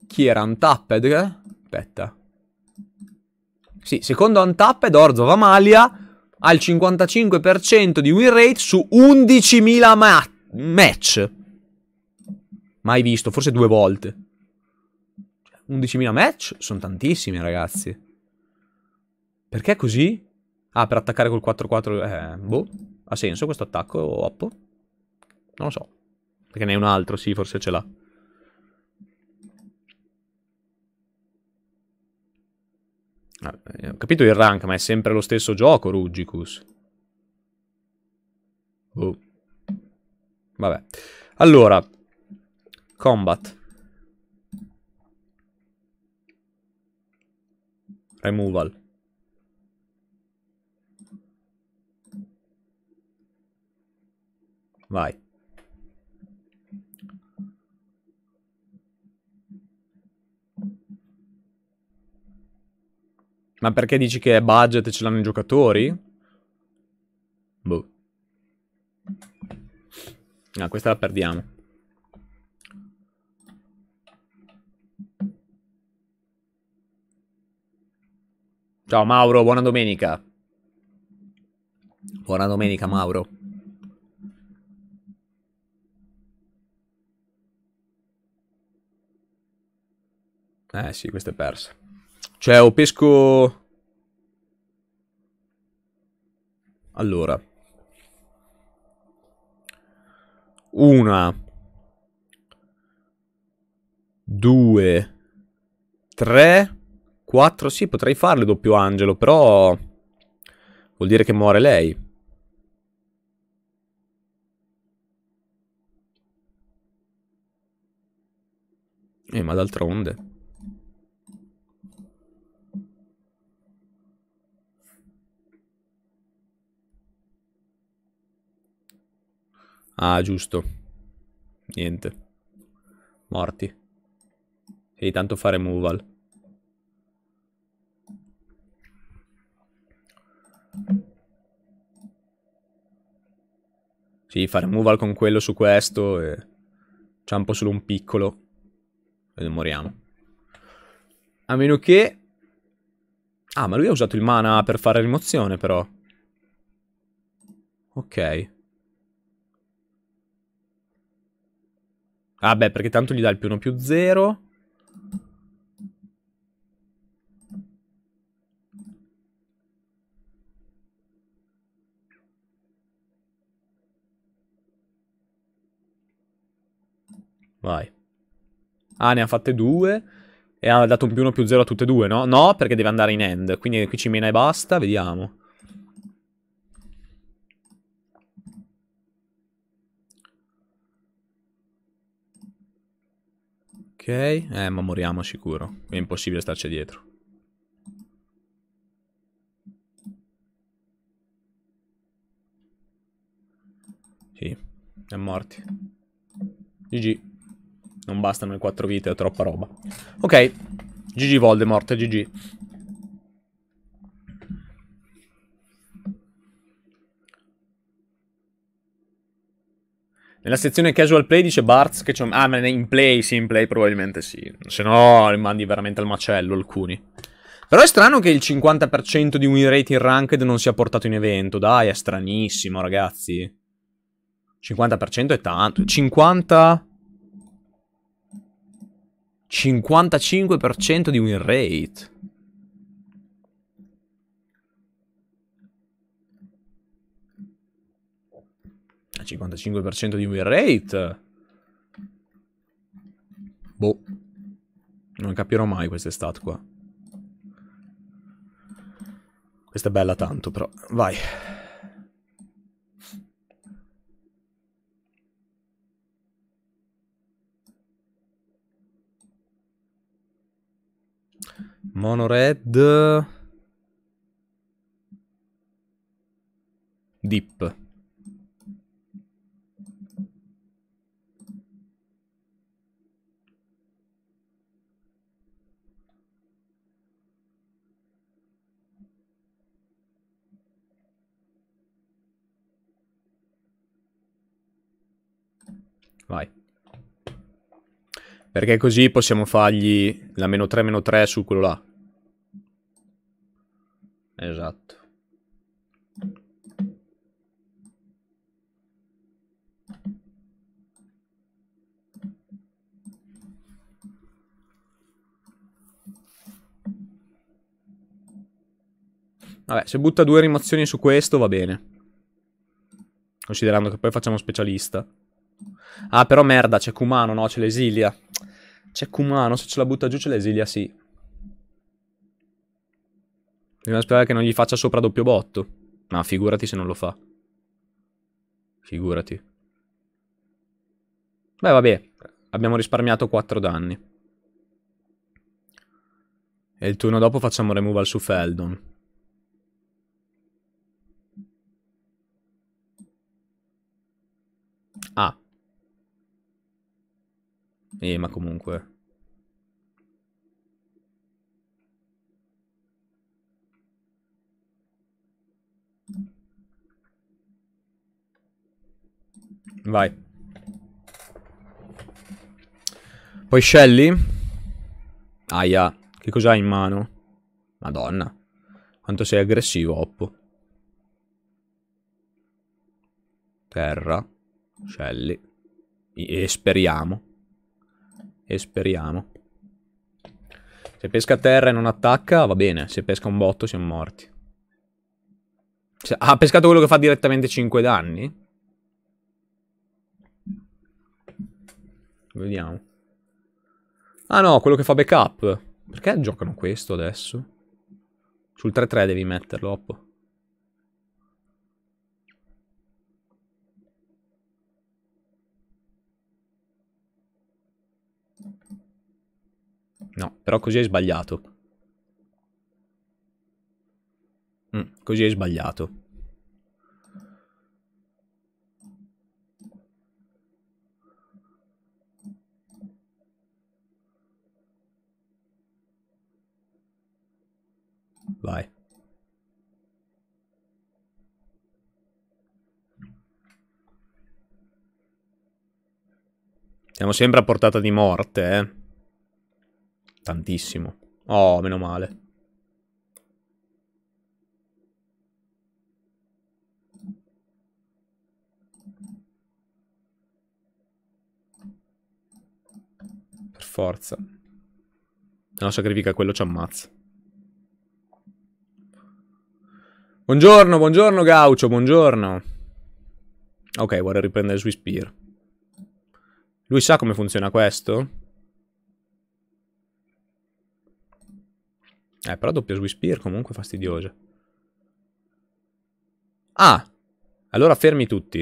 chi era Untapped, eh? aspetta. Sì, secondo Untapped, Orzo Vamalia ha il 55% di win rate su 11.000 ma match. Mai visto, forse due volte. 11.000 match sono tantissimi, ragazzi. Perché così? Ah, per attaccare col 4-4... Eh, boh. Ha senso questo attacco, Oppo? Non lo so. Perché ne è un altro, sì, forse ce l'ha. Ah, eh, ho capito il rank, ma è sempre lo stesso gioco, Ruggicus. Oh. Vabbè. Allora. Combat. Removal. vai. Ma perché dici che è budget e ce l'hanno i giocatori? Boh. No, questa la perdiamo. Ciao Mauro, buona domenica. Buona domenica Mauro. Eh sì, questa è persa. Cioè, o pesco... Allora. Una. Due. Tre. Quattro. Sì, potrei farle doppio angelo, però... Vuol dire che muore lei. Eh, ma d'altronde... Ah, giusto. Niente. Morti. E tanto fare removal. Sì, fare removal con quello su questo e... Ciampo solo un piccolo. E non moriamo. A meno che... Ah, ma lui ha usato il mana per fare rimozione, però. Ok. Ah beh, perché tanto gli dà il più 1 più 0. Vai. Ah, ne ha fatte due. E ha dato un più 1 più 0 a tutte e due, no? No, perché deve andare in end. Quindi qui ci mena e basta. Vediamo. Ok, eh ma moriamo sicuro. è impossibile starci dietro. Sì, è morti. GG. Non bastano le quattro vite, ho troppa roba. Ok, GG Voldemort, GG. Nella sezione casual play dice Barz che c'è un... Ah, ma in play, sì, in play probabilmente sì. Se no, li mandi veramente al macello alcuni. Però è strano che il 50% di win rate in ranked non sia portato in evento. Dai, è stranissimo, ragazzi. 50% è tanto. 50... 55% di win rate. 55% ah, di win rate. Boh. Non capirò mai queste stat qua. Questa è bella tanto, però. Vai. Mono red. Dip. Vai. Perché così possiamo fargli la meno 3, meno 3 su quello là. Esatto. Vabbè, se butta due rimozioni su questo va bene. Considerando che poi facciamo specialista. Ah, però merda, c'è Kumano, no? C'è l'esilia. C'è Kumano, se ce la butta giù c'è l'esilia, sì. Dobbiamo sperare che non gli faccia sopra doppio botto. Ma figurati se non lo fa. Figurati. Beh, vabbè. Abbiamo risparmiato 4 danni. E il turno dopo facciamo removal su Feldon. Eh, ma comunque... Vai. Poi Shelly. Aia, che cos'hai in mano? Madonna. Quanto sei aggressivo, Oppo. Terra. Shelly. E speriamo. E speriamo. Se pesca a terra e non attacca, va bene. Se pesca un botto, siamo morti. Cioè, ha pescato quello che fa direttamente 5 danni? Vediamo. Ah no, quello che fa backup. Perché giocano questo adesso? Sul 3-3 devi metterlo, Oppo. No, però così hai sbagliato. Mm, così hai sbagliato. Vai. Siamo sempre a portata di morte, eh. Tantissimo. Oh, meno male. Per forza. Se No, sacrifica quello, ci ammazza. Buongiorno, buongiorno Gaucho, buongiorno. Ok, vorrei riprendere Swiss Spear. Lui sa come funziona questo? Eh, però doppia Swispear comunque fastidiosa. Ah! Allora fermi tutti.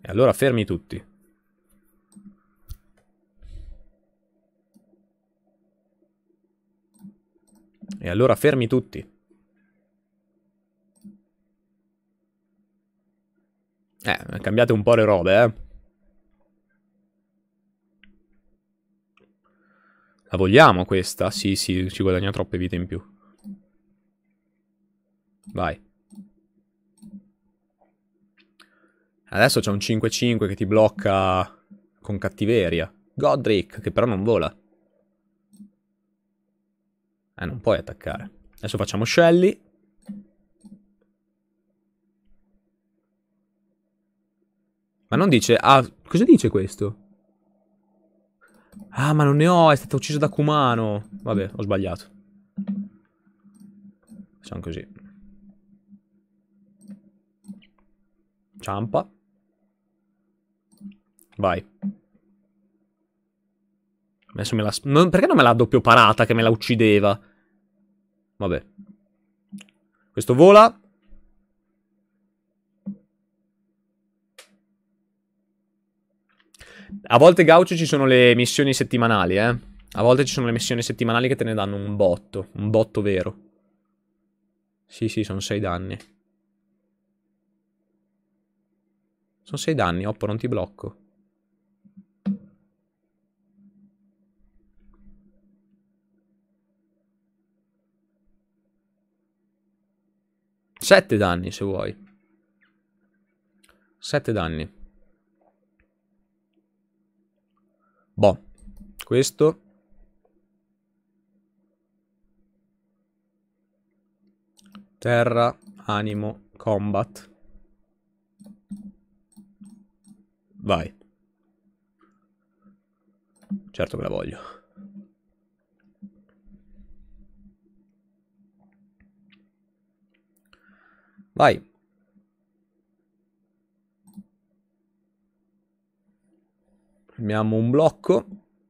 E allora fermi tutti. E allora fermi tutti. Eh, cambiate un po' le robe, eh. La vogliamo questa? Sì, sì, ci guadagna troppe vite in più. Vai. Adesso c'è un 5-5 che ti blocca con cattiveria. Godric, che però non vola. Eh, non puoi attaccare. Adesso facciamo Shelly. Ma non dice... Ah, cosa dice questo? Ah, ma non ne ho, è stato ucciso da Kumano. Vabbè, ho sbagliato. Facciamo così. Ciampa. Vai. Adesso me la... Non, perché non me l'ha doppio parata che me la uccideva? Vabbè. Questo vola. A volte Gaucho ci sono le missioni settimanali, eh. A volte ci sono le missioni settimanali che te ne danno un botto, un botto vero. Sì, sì, sono sei danni. Sono sei danni, Oppo, non ti blocco. Sette danni, se vuoi. Sette danni. Boh, questo. Terra, animo, combat. Vai. Certo che la voglio. Vai. Fermiamo un blocco.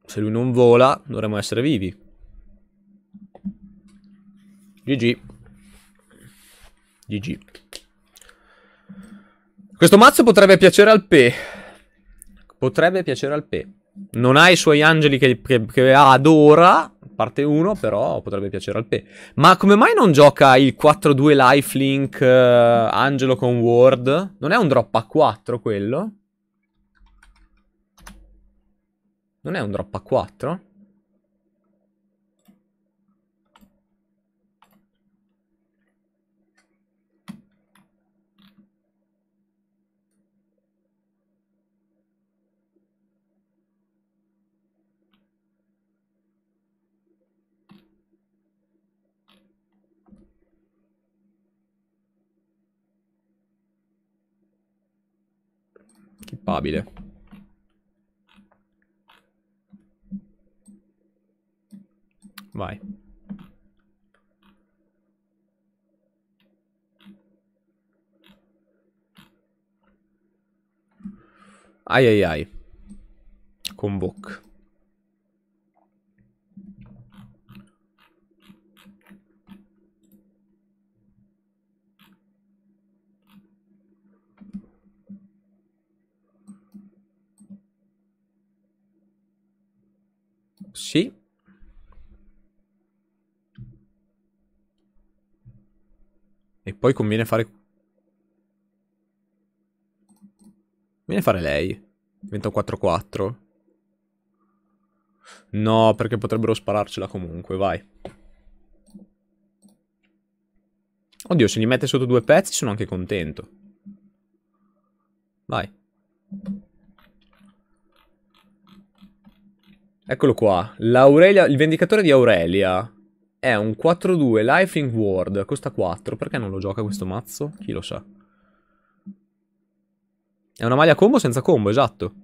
Se lui non vola, dovremmo essere vivi. GG. GG. Questo mazzo potrebbe piacere al P. Potrebbe piacere al P. Non ha i suoi angeli che, che, che adora, parte 1, però potrebbe piacere al P. Ma come mai non gioca il 4-2 lifelink uh, angelo con ward? Non è un drop a 4 quello? Non è un drop a 4? Equipabile. Vai. Ai ai ai. Convoc. poi conviene fare... Conviene fare lei. Diventa 4-4. No, perché potrebbero spararcela comunque, vai. Oddio, se gli mette sotto due pezzi sono anche contento. Vai. Eccolo qua. L'Aurelia, il vendicatore di Aurelia. È un 4-2 Lifelink Ward, costa 4. Perché non lo gioca questo mazzo? Chi lo sa. È una maglia combo senza combo, esatto.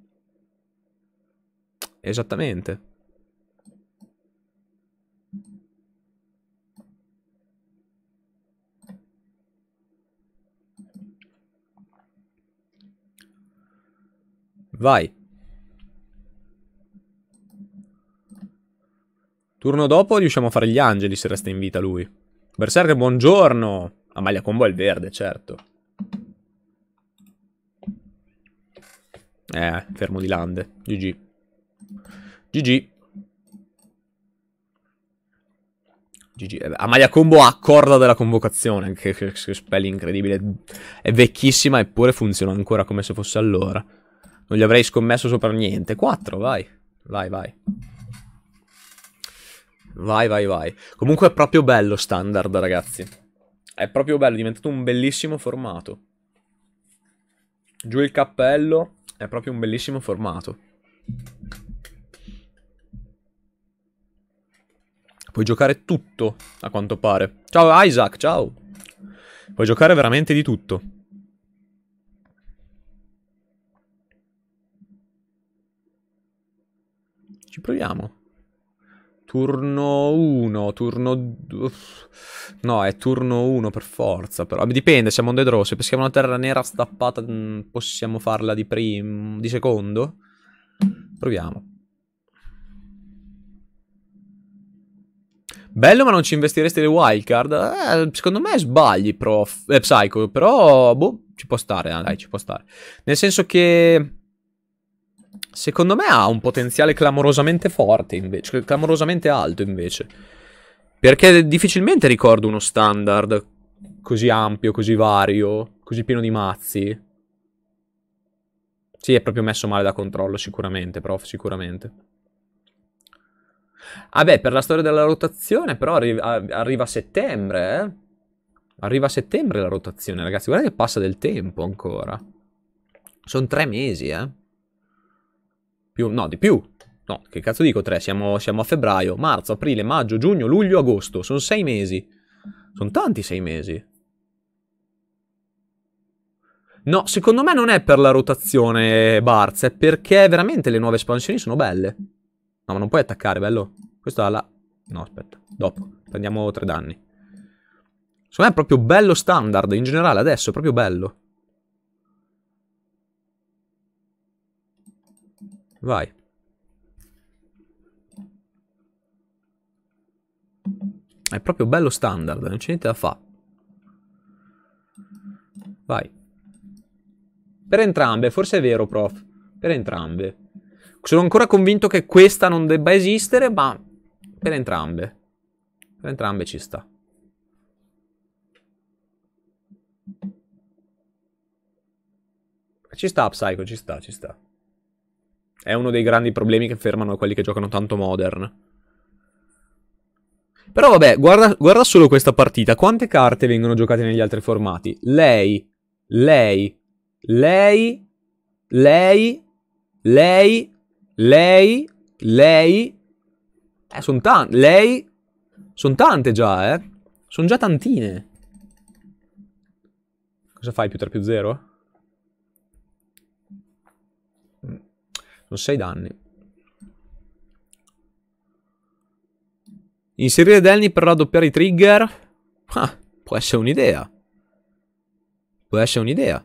Esattamente. Vai. Turno dopo riusciamo a fare gli angeli se resta in vita lui. Berserker, buongiorno! La maglia combo è il verde, certo. Eh, fermo di lande. GG. GG. GG. Eh, a maglia combo ha corda della convocazione. Che, che, che spell incredibile. È vecchissima eppure funziona ancora come se fosse allora. Non gli avrei scommesso sopra niente. 4, vai. Vai, vai. Vai, vai, vai. Comunque è proprio bello standard, ragazzi. È proprio bello, è diventato un bellissimo formato. Giù il cappello, è proprio un bellissimo formato. Puoi giocare tutto, a quanto pare. Ciao Isaac, ciao. Puoi giocare veramente di tutto. Ci proviamo. Turno 1, turno 2. No, è turno 1 per forza. Però dipende, siamo on the Se peschiamo una terra nera stappata, mm, possiamo farla di primo. di secondo? Proviamo. Bello, ma non ci investiresti le wildcard? Eh, secondo me sbagli, prof. Eh, psycho, però boh, ci può stare, dai, ci può stare. Nel senso che Secondo me ha un potenziale clamorosamente forte invece, cioè, clamorosamente alto invece. Perché difficilmente ricordo uno standard così ampio, così vario, così pieno di mazzi. Sì, è proprio messo male da controllo sicuramente, prof, sicuramente. Ah beh, per la storia della rotazione però arri arriva a settembre, eh? Arriva a settembre la rotazione, ragazzi. Guardate che passa del tempo ancora. Sono tre mesi, eh. Più, no, di più. No, che cazzo dico tre? Siamo, siamo a febbraio, marzo, aprile, maggio, giugno, luglio, agosto. Sono sei mesi. Sono tanti sei mesi. No, secondo me non è per la rotazione Barz, è perché veramente le nuove espansioni sono belle. No, ma non puoi attaccare, bello. Questo ha la... No, aspetta, dopo. Prendiamo tre danni. Secondo me è proprio bello standard, in generale adesso è proprio bello. Vai. È proprio bello standard, non c'è niente da fare. Vai. Per entrambe, forse è vero, prof. Per entrambe. Sono ancora convinto che questa non debba esistere, ma per entrambe. Per entrambe ci sta. Ci sta, Psycho, ci sta, ci sta. È uno dei grandi problemi che fermano quelli che giocano tanto Modern. Però vabbè, guarda, guarda solo questa partita. Quante carte vengono giocate negli altri formati? Lei, lei, lei, lei, lei, lei, lei. Eh, sono tante. Lei. Sono tante già, eh. Sono già tantine. Cosa fai più 3 più 0? Sono 6 danni. Inserire danni per raddoppiare i trigger? Ah, può essere un'idea. Può essere un'idea.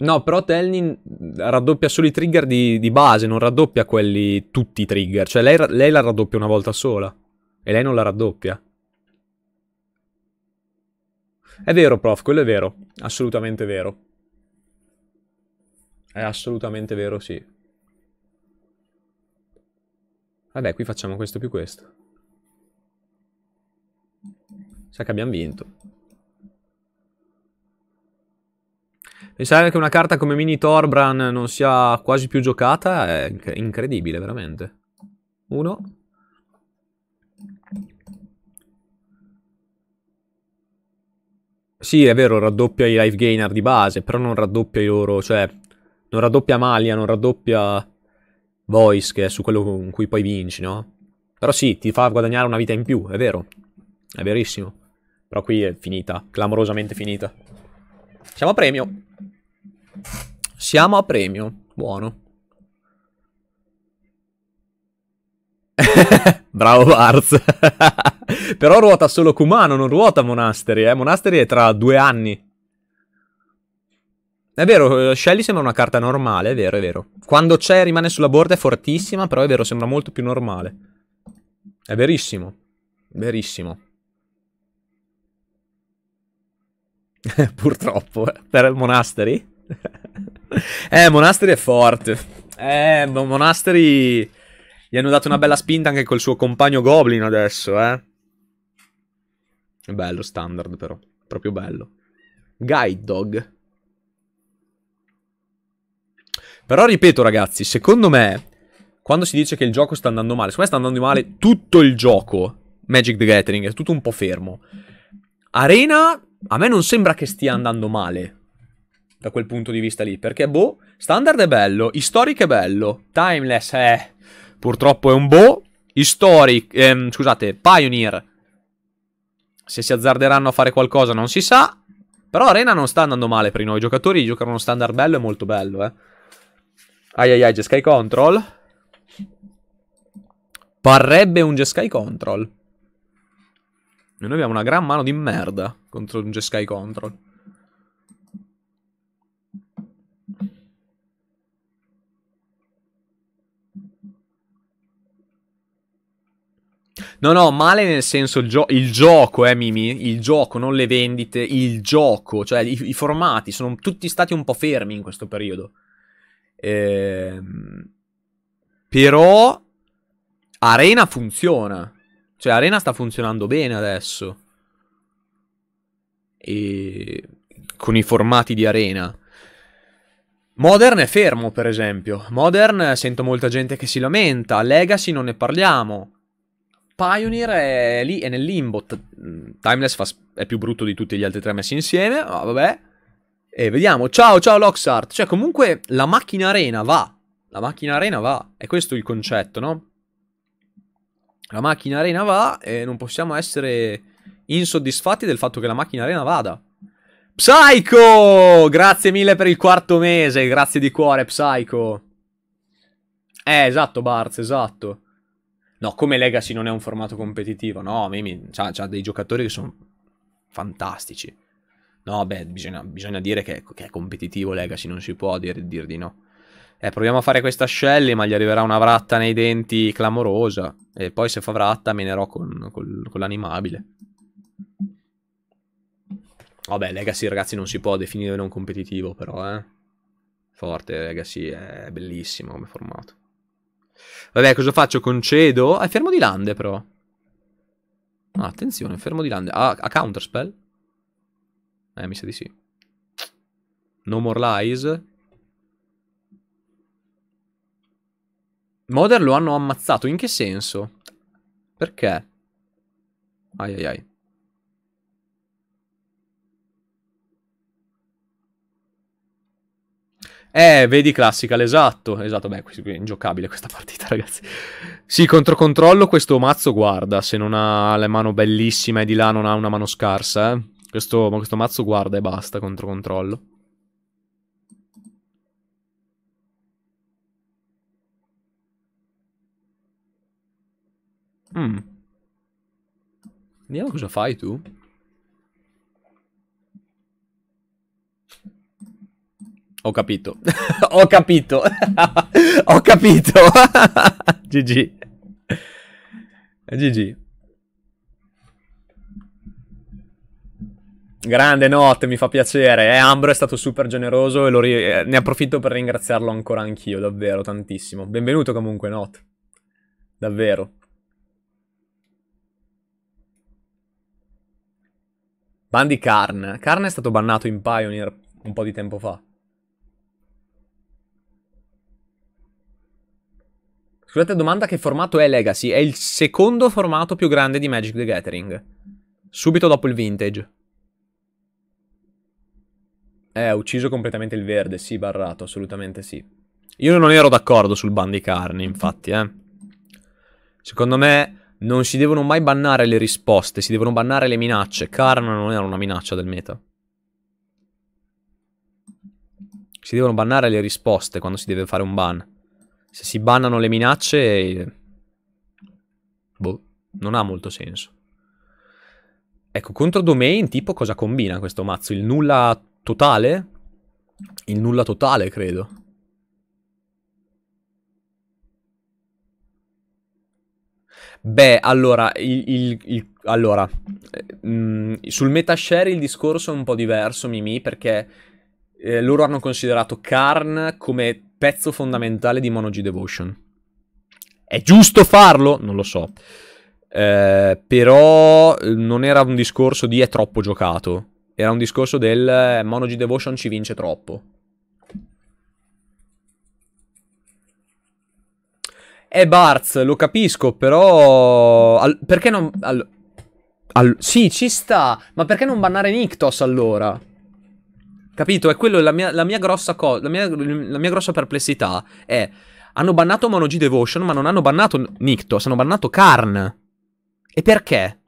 No, però Telnin raddoppia solo i trigger di, di, base, non raddoppia quelli tutti i trigger. Cioè lei, lei la raddoppia una volta sola. E lei non la raddoppia. È vero, prof, quello è vero. Assolutamente vero. È assolutamente vero, sì. Vabbè, qui facciamo questo più questo. Sa che abbiamo vinto. Pensare che una carta come Mini Torbran non sia quasi più giocata è incredibile, veramente. Uno. Sì, è vero, raddoppia i life gainer di base, però non raddoppia i loro, cioè... Non raddoppia Malia, non raddoppia Voice, che è su quello con cui poi vinci, no? Però sì, ti fa guadagnare una vita in più, è vero. È verissimo. Però qui è finita, clamorosamente finita. Siamo a premio. Siamo a premio. Buono. Bravo Arz. Barz. Però ruota solo Kumano, non ruota Monasteri, eh. Monasteri è tra due anni. È vero, eh, Shelly sembra una carta normale, è vero, è vero. Quando c'è e rimane sulla board è fortissima, però è vero, sembra molto più normale. È verissimo. Verissimo. Purtroppo, eh. per Monasteri. eh, Monasteri è forte. Eh, Monasteri... Gli hanno dato una bella spinta anche col suo compagno Goblin adesso, eh. Bello standard però, proprio bello. Guide dog. Però ripeto ragazzi, secondo me, quando si dice che il gioco sta andando male, secondo me sta andando male tutto il gioco. Magic the Gathering è tutto un po' fermo. Arena, a me non sembra che stia andando male. Da quel punto di vista lì, perché boh, standard è bello, historic è bello, timeless è... Purtroppo è un boh, Historic, ehm, scusate, Pioneer se si azzarderanno a fare qualcosa non si sa. Però Arena non sta andando male per i nuovi giocatori. Giocano uno standard bello e molto bello, eh. Ai ai ai, Jeskai Control. Parrebbe un Jeskai Control. noi abbiamo una gran mano di merda contro un Jeskai Control. No, no, male nel senso il, gio- il gioco, eh, Mimi, il gioco, non le vendite, il gioco, cioè i, i formati sono tutti stati un po' fermi in questo periodo. Ehm, però Arena funziona, cioè Arena sta funzionando bene adesso. E con i formati di Arena. Modern è fermo, per esempio. Modern sento molta gente che si lamenta. Legacy non ne parliamo. Pioneer è lì, è nel limbo. Timeless fa, è più brutto di tutti gli altri tre messi insieme, ma vabbè. E vediamo. Ciao, ciao Loxart. Cioè, comunque, la macchina arena va. La macchina arena va. È questo il concetto, no? La macchina arena va e non possiamo essere insoddisfatti del fatto che la macchina arena vada. Psycho! Grazie mille per il quarto mese. Grazie di cuore, Psycho. Eh, esatto, Barz, esatto. No, come Legacy non è un formato competitivo, no, Mimi ha dei giocatori che sono fantastici. No, beh, bisogna, bisogna dire che, che, è competitivo Legacy, non si può dire, dir di no. Eh, proviamo a fare questa Shelly, ma gli arriverà una vratta nei denti clamorosa. E poi se fa vratta menerò con, con, con l'animabile. Vabbè, Legacy, ragazzi, non si può definire non competitivo, però, eh. Forte, Legacy è bellissimo come formato. Vabbè, cosa faccio? Concedo? È eh, fermo di lande, però. Ah, attenzione, fermo di lande. Ha, ah, ha counterspell? Eh, mi sa di sì. No more lies. Modern lo hanno ammazzato, in che senso? Perché? Ai ai ai. Eh, vedi Classical, esatto. Esatto, beh, è ingiocabile questa partita, ragazzi. Sì, contro controllo questo mazzo, guarda, se non ha le mano bellissime e di là non ha una mano scarsa, eh. Questo, questo mazzo guarda e basta, controcontrollo. Mm. Vediamo cosa fai tu. Ho capito. Ho capito. Ho capito. GG. GG. Eh, Grande notte, mi fa piacere. Eh, Ambro è stato super generoso e eh, ne approfitto per ringraziarlo ancora anch'io, davvero tantissimo. Benvenuto comunque, Not. Davvero. Bandi Karn. Karn è stato bannato in Pioneer un po' di tempo fa. Scusate domanda, che formato è Legacy? È il secondo formato più grande di Magic the Gathering. Subito dopo il Vintage. Eh, ha ucciso completamente il verde, sì, barrato, assolutamente sì. Io non ero d'accordo sul ban di carni, infatti, eh. Secondo me non si devono mai bannare le risposte, si devono bannare le minacce. Karn non era una minaccia del meta. Si devono bannare le risposte quando si deve fare un ban. Se si bannano le minacce... Eh, boh, non ha molto senso. Ecco, contro domain tipo cosa combina questo mazzo? Il nulla totale? Il nulla totale, credo. Beh, allora, il, il, il, allora mh, eh, mm, sul metashare il discorso è un po' diverso, Mimi, perché eh, loro hanno considerato Karn come pezzo fondamentale di Monogy Devotion. È giusto farlo? Non lo so. Eh, però eh, non era un discorso di è troppo giocato. Era un discorso del eh, Monogy Devotion ci vince troppo. Eh, Barz, lo capisco, però... All... perché non... All... All... sì, ci sta, ma perché non bannare Nictos allora? Capito? È quello la mia, la mia grossa cosa. La, la mia, grossa perplessità è. Hanno bannato Mono G Devotion, ma non hanno bannato Nictos, hanno bannato Karn. E perché?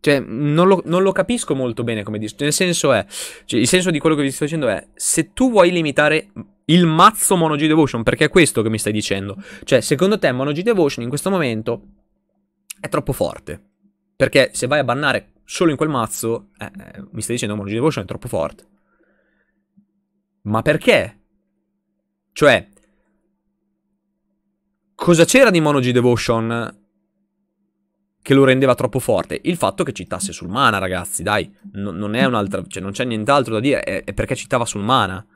Cioè, non lo, non lo capisco molto bene come dice. Nel senso è. Cioè, il senso di quello che vi sto dicendo è. Se tu vuoi limitare il mazzo Mono G Devotion, perché è questo che mi stai dicendo. Cioè, secondo te Mono G Devotion in questo momento è troppo forte. Perché se vai a bannare solo in quel mazzo, eh, eh mi stai dicendo, Monologi Devotion è troppo forte. Ma perché? Cioè, cosa c'era di Monogy Devotion che lo rendeva troppo forte? Il fatto che citasse sul mana, ragazzi, dai, no, non è un'altra, cioè non c'è nient'altro da dire, è, è, perché citava sul mana.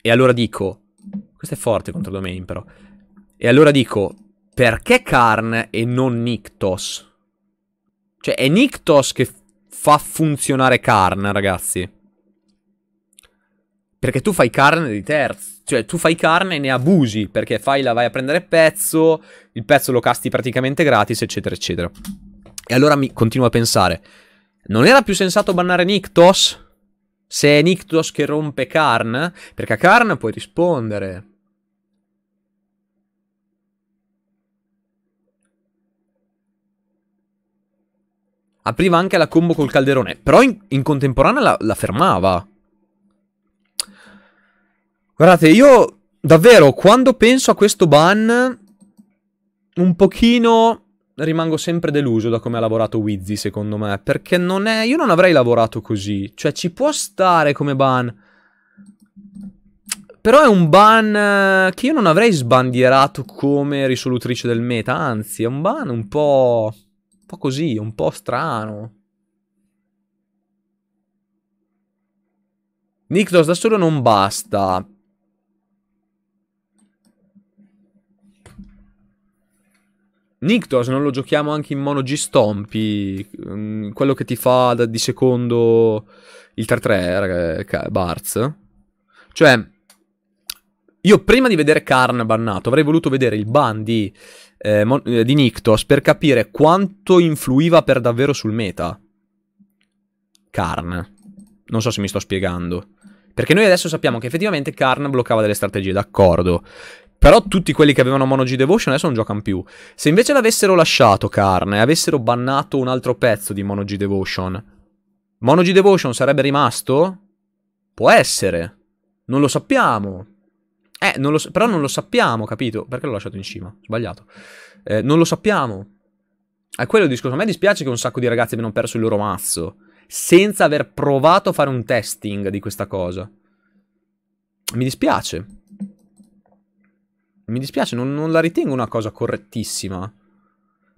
E allora dico, questo è forte contro Domain però, e allora dico, perché Karn e non Nictos? Cioè, è Nictos che fa funzionare Karn, ragazzi. Perché tu fai Karn di terzo. Cioè, tu fai Karn e ne abusi. Perché fai la vai a prendere pezzo, il pezzo lo casti praticamente gratis, eccetera, eccetera. E allora mi continuo a pensare. Non era più sensato bannare Nictos? Se è Nictos che rompe Karn? Perché a Karn puoi rispondere. Apriva anche la combo col calderone. Però in, in contemporanea la, la fermava. Guardate, io davvero quando penso a questo ban un pochino rimango sempre deluso da come ha lavorato Wizzy, secondo me, perché non è... Io non avrei lavorato così, cioè ci può stare come ban, però è un ban eh, che io non avrei sbandierato come risolutrice del meta, anzi è un ban un po' po' così, un po' strano. Nikdos da solo non basta. Nikdos non lo giochiamo anche in mono G-Stompi, mm, quello che ti fa di secondo il 3-3, eh, Barz. Cioè, io prima di vedere Karn bannato avrei voluto vedere il ban di eh, mon- eh, di Nictos per capire quanto influiva per davvero sul meta. Karn. Non so se mi sto spiegando. Perché noi adesso sappiamo che effettivamente Karn bloccava delle strategie, d'accordo. Però tutti quelli che avevano Mono G Devotion adesso non giocano più. Se invece l'avessero lasciato Karn e avessero bannato un altro pezzo di Mono G Devotion, Mono G Devotion sarebbe rimasto? Può essere. Non lo sappiamo. Eh, non lo, però non lo sappiamo, capito? Perché l'ho lasciato in cima? Sbagliato. Eh, non lo sappiamo. È quello il discorso. A me dispiace che un sacco di ragazzi abbiano perso il loro mazzo senza aver provato a fare un testing di questa cosa. Mi dispiace. Mi dispiace, non, non la ritengo una cosa correttissima.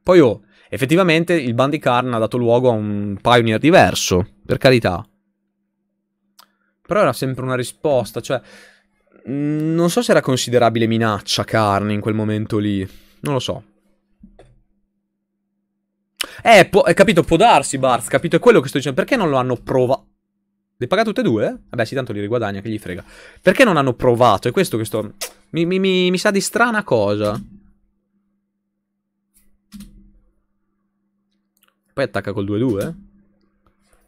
Poi oh, effettivamente il Bandicarn ha dato luogo a un Pioneer diverso, per carità. Però era sempre una risposta, cioè... Mm, non so se era considerabile minaccia carne in quel momento lì. Non lo so. Eh, può, eh, capito, può darsi, Barz, capito? È quello che sto dicendo. Perché non lo hanno provato? Le paga tutte e due? Vabbè, sì, tanto li riguadagna, che gli frega. Perché non hanno provato? È questo che sto... Mi, mi, mi, mi sa di strana cosa. Poi attacca col 2-2. Eh.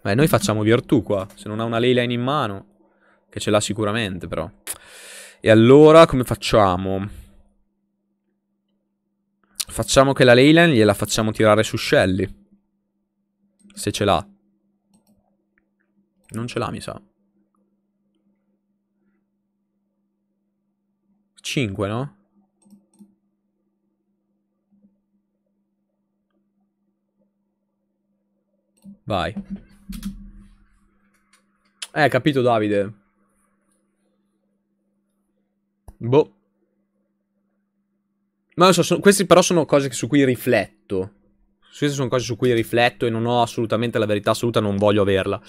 Beh, noi facciamo virtù qua. Se non ha una leyline in mano. Che ce l'ha sicuramente, però. E allora come facciamo? Facciamo che la Leyland gliela facciamo tirare su Shelly. Se ce l'ha. Non ce l'ha, mi sa. 5, no? Vai. Eh, capito Davide. Boh. Ma non so, sono, queste però sono cose su cui rifletto. Queste sono cose su cui rifletto e non ho assolutamente la verità assoluta, non voglio averla.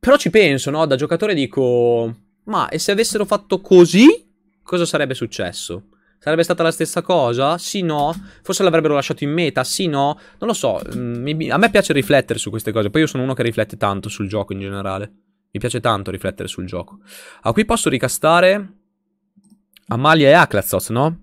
Però ci penso, no? Da giocatore dico... Ma e se avessero fatto così? Cosa sarebbe successo? Sarebbe stata la stessa cosa? Sì, no. Forse l'avrebbero lasciato in meta? Sì, no. Non lo so. Mm, mi, a me piace riflettere su queste cose. Poi io sono uno che riflette tanto sul gioco in generale. Mi piace tanto riflettere sul gioco. Ah, qui posso ricastare Amalia e Aklasos, no?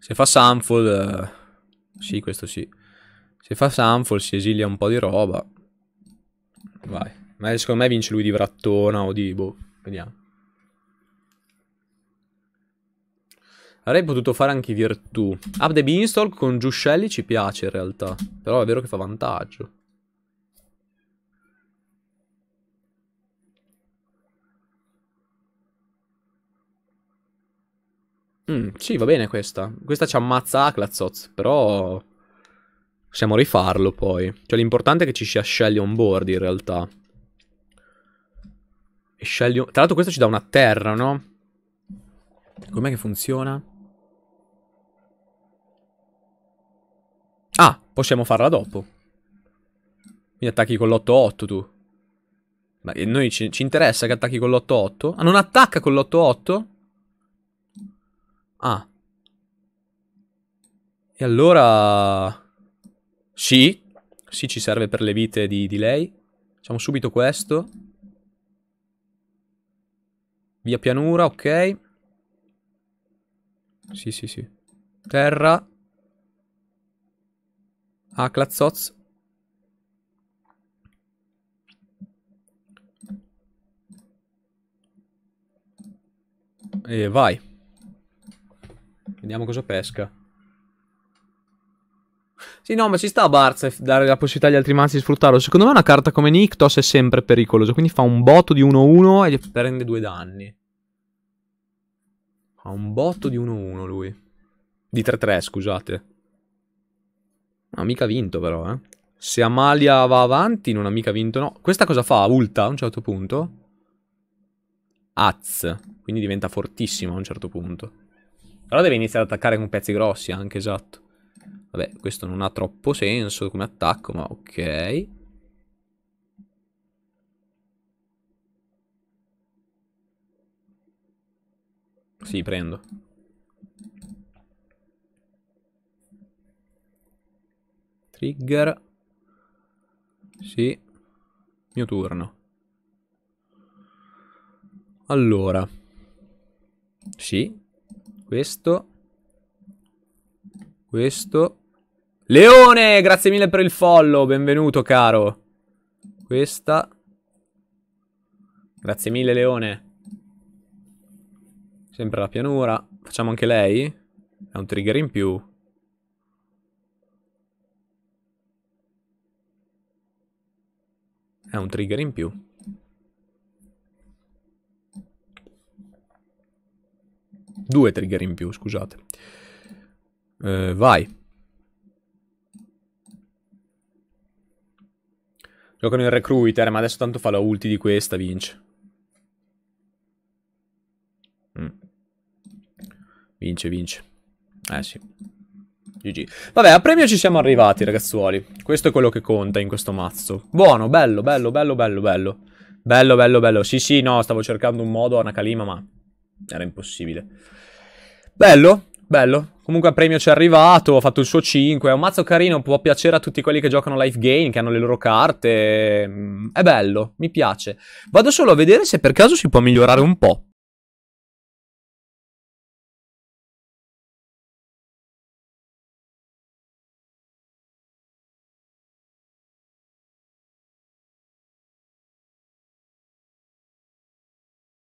Se fa Sunfall... Eh, sì, questo sì. Se fa Sunfall si esilia un po' di roba. Vai. Ma secondo me vince lui di Brattona o di... Boh, vediamo. Avrei potuto fare anche Virtù. Up the Beanstalk con Giuscelli ci piace in realtà. Però è vero che fa vantaggio. Mm, sì, va bene questa. Questa ci ammazza Aklazoz, però... Possiamo rifarlo poi. Cioè l'importante è che ci sia Shelly on board in realtà. E Shelly... Tra l'altro questo ci dà una terra, no? Com'è che funziona? Ah, possiamo farla dopo. Mi attacchi con l'8-8 tu. Ma noi ci, ci, interessa che attacchi con l'8-8? Ah, non attacca con l'8-8? Ah. E allora... Sì. Sì, ci serve per le vite di, di lei. Facciamo subito questo. Via pianura, ok. Sì, sì, sì. Terra a ah, Clatsoz. E vai. Vediamo cosa pesca. Sì, no, ma ci sta a Barzef dare la possibilità agli altri mazzi di sfruttarlo. Secondo me una carta come Nyctos è sempre pericolosa, quindi fa un botto di 1-1 e prende due danni. Fa un botto di 1-1 lui. Di 3-3, scusate ha mica vinto però, eh. Se Amalia va avanti non ha mica vinto, no. Questa cosa fa? Ulta a un certo punto? Az. Quindi diventa fortissima a un certo punto. Però deve iniziare ad attaccare con pezzi grossi anche, esatto. Vabbè, questo non ha troppo senso come attacco, ma ok. Sì, prendo. Trigger. Sì. Mio turno. Allora. Sì. Questo. Questo. Leone, grazie mille per il follow. Benvenuto, caro. Questa. Grazie mille, Leone. Sempre la pianura. Facciamo anche lei. È un trigger in più. È un trigger in più. Due trigger in più, scusate. Eh, vai. Giocano il recruiter, ma adesso tanto fa la ulti di questa, vince. Mm. Vince, vince. Eh sì. GG. Vabbè, a premio ci siamo arrivati, ragazzuoli. Questo è quello che conta in questo mazzo. Buono, bello, bello, bello, bello, bello. Bello, bello, bello. Sì, sì, no, stavo cercando un modo a Nakalima, ma era impossibile. Bello, bello. Comunque a premio ci è arrivato, ha fatto il suo 5. È un mazzo carino, può piacere a tutti quelli che giocano live game, che hanno le loro carte. Mm, è bello, mi piace. Vado solo a vedere se per caso si può migliorare un po'.